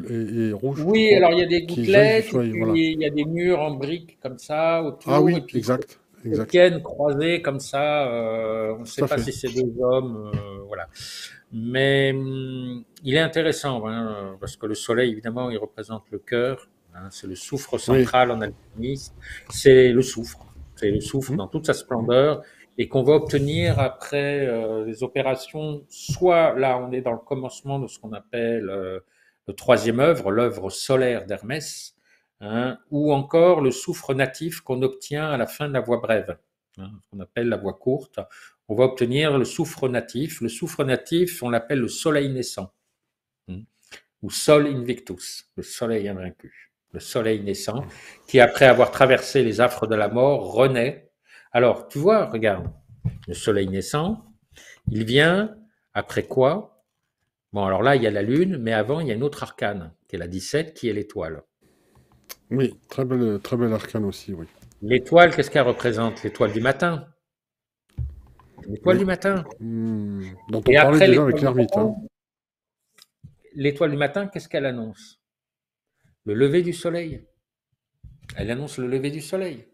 et, rouges. Oui, alors il y a des gouttelettes, il y a des murs en briques comme ça autour. Ah oui, et exact. croisés comme ça. Euh, on ne sait pas si c'est des hommes, euh, voilà. Mais hum, il est intéressant hein, parce que le soleil, évidemment, il représente le cœur. Hein, c'est le soufre central en alchimie. C'est le soufre. C'est le soufre mmh. dans toute sa splendeur et qu'on va obtenir après euh, les opérations, soit là on est dans le commencement de ce qu'on appelle euh, le troisième œuvre, l'œuvre solaire d'Hermès, hein, ou encore le soufre natif qu'on obtient à la fin de la voie brève, hein, qu'on appelle la voie courte. On va obtenir le soufre natif. Le soufre natif, on l'appelle le soleil naissant, hein, ou sol invictus, le soleil invaincu, le soleil naissant, qui après avoir traversé les affres de la mort renaît alors, tu vois, regarde, le soleil naissant, il vient après quoi Bon, alors là, il y a la Lune, mais avant, il y a une autre arcane, qui est la 17, qui est l'étoile. Oui, très belle, très belle arcane aussi, oui. L'étoile, qu'est-ce qu'elle représente L'étoile du matin. L'étoile du matin. Hmm, on parlait déjà avec l'ermite. L'étoile du matin, qu'est-ce qu'elle annonce Le lever du soleil. Elle annonce le lever du soleil.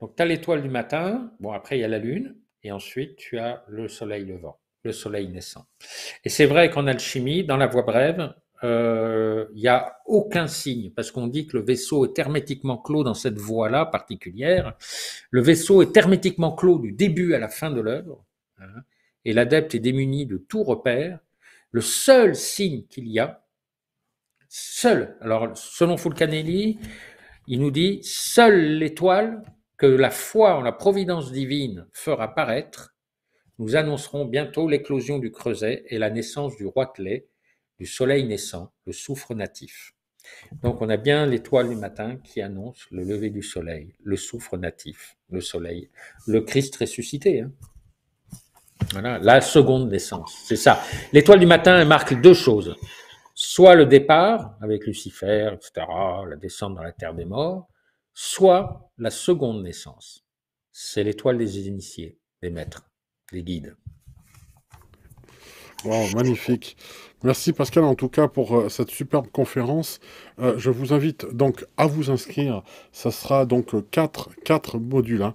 Donc, tu l'étoile du matin, bon, après, il y a la lune, et ensuite, tu as le soleil levant, le soleil naissant. Et c'est vrai qu'en alchimie, dans la voie brève, euh, il n'y a aucun signe, parce qu'on dit que le vaisseau est hermétiquement clos dans cette voie-là particulière. Le vaisseau est hermétiquement clos du début à la fin de l'œuvre, hein, et l'adepte est démuni de tout repère. Le seul signe qu'il y a, seul, alors selon Fulcanelli, il nous dit, seul l'étoile que la foi en la providence divine fera paraître, nous annoncerons bientôt l'éclosion du creuset et la naissance du roitelet, du soleil naissant, le soufre natif. Donc on a bien l'étoile du matin qui annonce le lever du soleil, le soufre natif, le soleil, le Christ ressuscité. Hein. Voilà, la seconde naissance, c'est ça. L'étoile du matin marque deux choses. Soit le départ avec Lucifer, etc., la descente dans la terre des morts, soit la seconde naissance. C'est l'étoile des initiés, des maîtres, des guides. Wow, magnifique. Merci Pascal en tout cas pour euh, cette superbe conférence. Euh, je vous invite donc à vous inscrire. Ça sera donc 4, euh, quatre modules. Hein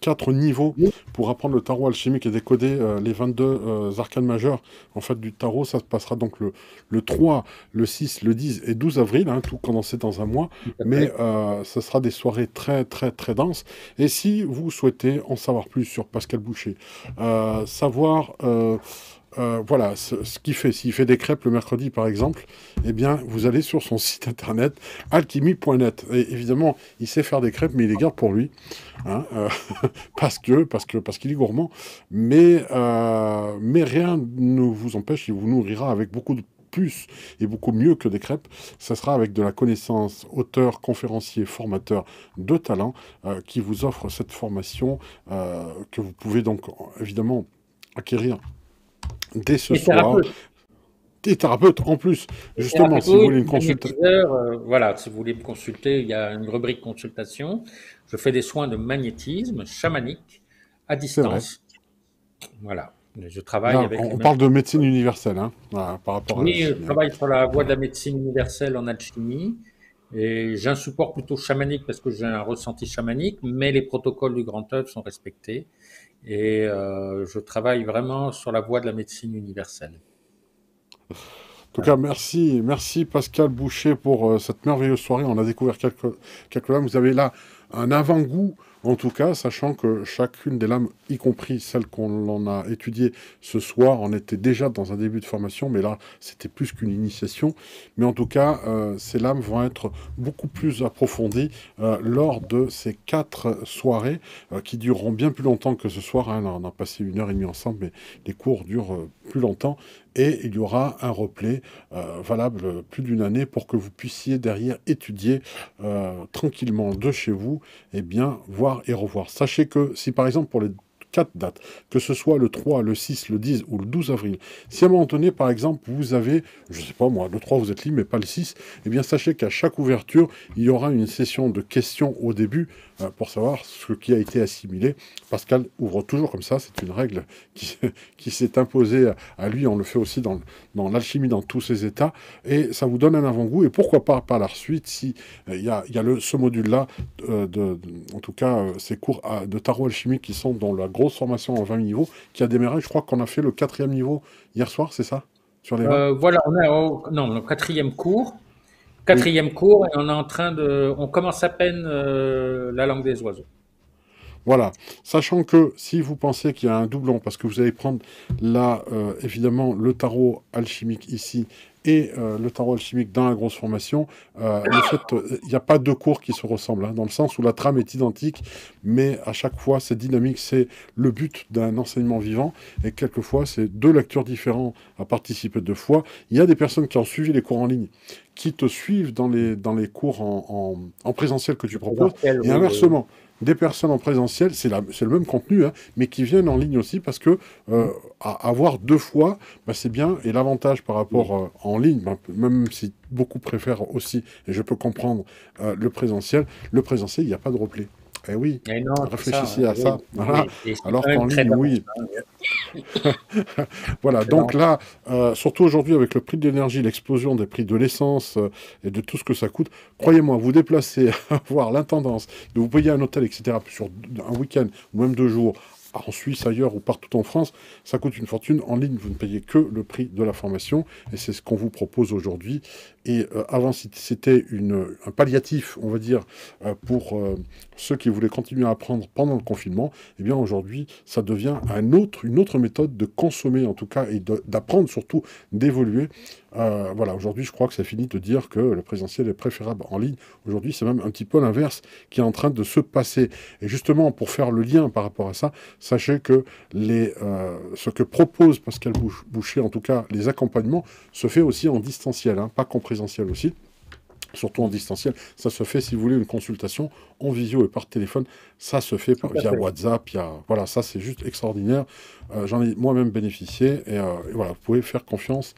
quatre niveaux pour apprendre le tarot alchimique et décoder euh, les 22 euh, arcanes majeures en fait, du tarot. Ça se passera donc le, 3, le 6, le 10 et 12 avril, hein, tout condensé dans un mois. Mais euh, ce ça sera des soirées très, très, très denses. Et si vous souhaitez en savoir plus sur Pascal Boucher, savoir euh, voilà, ce, qu'il fait, s'il fait des crêpes le mercredi par exemple, eh bien, vous allez sur son site internet alchimie.net. Et évidemment, il sait faire des crêpes, mais il est garde pour lui, hein, euh, parce que, parce que, parce qu'il est gourmand. Mais, euh, mais rien ne vous empêche, il vous nourrira avec beaucoup de plus et beaucoup mieux que des crêpes. Ça sera avec de la connaissance auteur, conférencier, formateur de talent qui vous offre cette formation que vous pouvez donc évidemment acquérir dès ce soir. Thérapeute. thérapeute en plus, justement, si vous voulez me consulter. Euh, voilà, si vous voulez me consulter, il y a une rubrique consultation. Je fais des soins de magnétisme chamanique à distance. Voilà. Je travaille avec on, parle de médecine universelle, hein, par rapport oui, je travaille sur la voie de la médecine universelle en alchimie. Et j'ai un support plutôt chamanique parce que j'ai un ressenti chamanique, mais les protocoles du Grand œuvre sont respectés et euh, je travaille vraiment sur la voie de la médecine universelle. En tout cas, merci, merci Pascal Boucher pour euh, cette merveilleuse soirée. On a découvert quelques, quelques Vous avez là un avant-goût en tout cas, sachant que chacune des lames, y compris celle qu'on a étudiée ce soir, on était déjà dans un début de formation, mais là, c'était plus qu'une initiation. Mais en tout cas, euh, ces lames vont être beaucoup plus approfondies euh, lors de ces quatre soirées euh, qui dureront bien plus longtemps que ce soir. Hein. Là, on a passé une heure et demie ensemble, mais les cours durent plus longtemps et il y aura un replay euh, valable plus d'une année pour que vous puissiez derrière étudier euh, tranquillement de chez vous et eh bien voir et revoir. Sachez que si par exemple pour les quatre dates, que ce soit le 3, le 6, le 10 ou le 12 avril. Si à un moment donné, par exemple, vous avez, je ne sais pas moi, le 3 vous êtes libre, mais pas le 6, eh bien sachez qu'à chaque ouverture, il y aura une session de questions au début euh, pour savoir ce qui a été assimilé. Pascal ouvre toujours comme ça, c'est une règle qui, s'est imposée à lui, on le fait aussi dans, l'alchimie, dans tous ses états, et ça vous donne un avant-goût, et pourquoi pas par la suite, si euh, il y a, ce module-là, euh, de, en tout cas ces cours de tarot alchimique qui sont dans la grosse formation en 20 niveaux, qui a démarré, je crois qu'on a fait le quatrième niveau hier soir, c'est ça sur les voilà, on est au non, le quatrième cours. Quatrième cours et on est en train de, on commence à peine euh, la langue des oiseaux. Voilà, sachant que si vous pensez qu'il y a un doublon, parce que vous allez prendre là euh, évidemment le tarot alchimique ici et euh, le tarot alchimique dans la grosse formation, euh, fait, euh, il n'y a pas deux cours qui se ressemblent, hein, dans le sens où la trame est identique, mais à chaque fois, c'est dynamique, c'est le but d'un enseignement vivant, et quelquefois, c'est deux lectures différentes à participer deux fois. Il y a des personnes qui ont suivi les cours en ligne, qui te suivent dans les, dans les cours en, présentiel que tu proposes, et inversement des personnes en présentiel, c'est le même contenu, hein, mais qui viennent en ligne aussi parce que avoir euh, deux fois, bah, c'est bien. Et l'avantage par rapport euh, en ligne, bah, même si beaucoup préfèrent aussi, et je peux comprendre, euh, le présentiel, le présentiel, il n'y a pas de replay. Eh oui, réfléchissez à ça. Alors qu'en ligne, oui. Hein. voilà, donc là, euh, surtout aujourd'hui avec le prix de l'énergie, l'explosion des prix de l'essence euh, et de tout ce que ça coûte, croyez-moi, vous déplacer, voir l'intendance, vous payer un hôtel, etc., sur un week-end ou même deux jours, en Suisse, ailleurs ou partout en France, ça coûte une fortune. En ligne, vous ne payez que le prix de la formation et c'est ce qu'on vous propose aujourd'hui. Et euh, avant, c'était un palliatif, on va dire, euh, pour euh, ceux qui voulaient continuer à apprendre pendant le confinement. Eh bien, aujourd'hui, ça devient une autre méthode de consommer, en tout cas, et d'apprendre surtout, d'évoluer. voilà, aujourd'hui, je crois que ça finit de dire que le présentiel est préférable en ligne. Aujourd'hui, c'est même un petit peu l'inverse qui est en train de se passer. Et justement, pour faire le lien par rapport à ça, sachez que ce que propose Pascal Boucher, en tout cas, les accompagnements, se fait aussi en distanciel, hein, pas compris aussi, surtout en distanciel. Ça se fait, si vous voulez, une consultation en visio et par téléphone. Ça se fait par, via WhatsApp. Via, voilà, ça c'est juste extraordinaire. Euh, j'en ai moi-même bénéficié. Euh, et, voilà, vous pouvez faire confiance,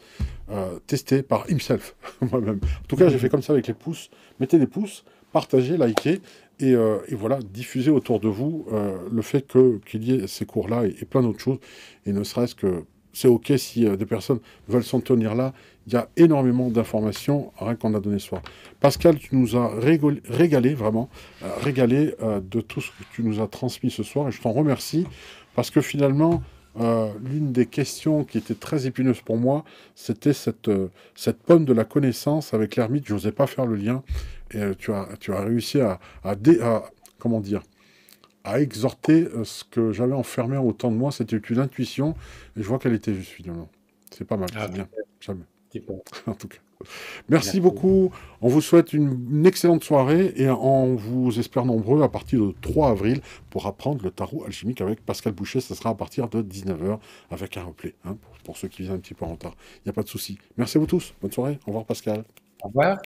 euh, tester par himself, moi-même. En tout cas, j'ai fait comme ça avec les pouces. Mettez des pouces, partagez, likez. Et, et voilà, diffusez autour de vous le fait que qu'il y ait ces cours-là et, plein d'autres choses. Et ne serait-ce que c'est OK si des personnes veulent s'en tenir là il y a énormément d'informations qu'on a données ce soir. Pascal, tu nous as régalé, vraiment, euh, régalé euh, de tout ce que tu nous as transmis ce soir et je t'en remercie parce que finalement, euh, l'une des questions qui était très épineuse pour moi, c'était cette, cette pomme de la connaissance avec l'ermite. Je n'osais pas faire le lien et tu, as, réussi à, exhorter ce que j'avais enfermé autant de moi. C'était une intuition et je vois qu'elle était juste finalement. C'est pas mal, ah, c'est bien. en tout cas. Merci, beaucoup. On vous souhaite une, excellente soirée et on vous espère nombreux à partir de 3 avril pour apprendre le tarot alchimique avec Pascal Boucher. Ce sera à partir de 19h avec un replay hein, pour, ceux qui viennent un petit peu en retard. Il n'y a pas de souci. Merci à vous tous. Bonne soirée. Au revoir, Pascal. Au revoir.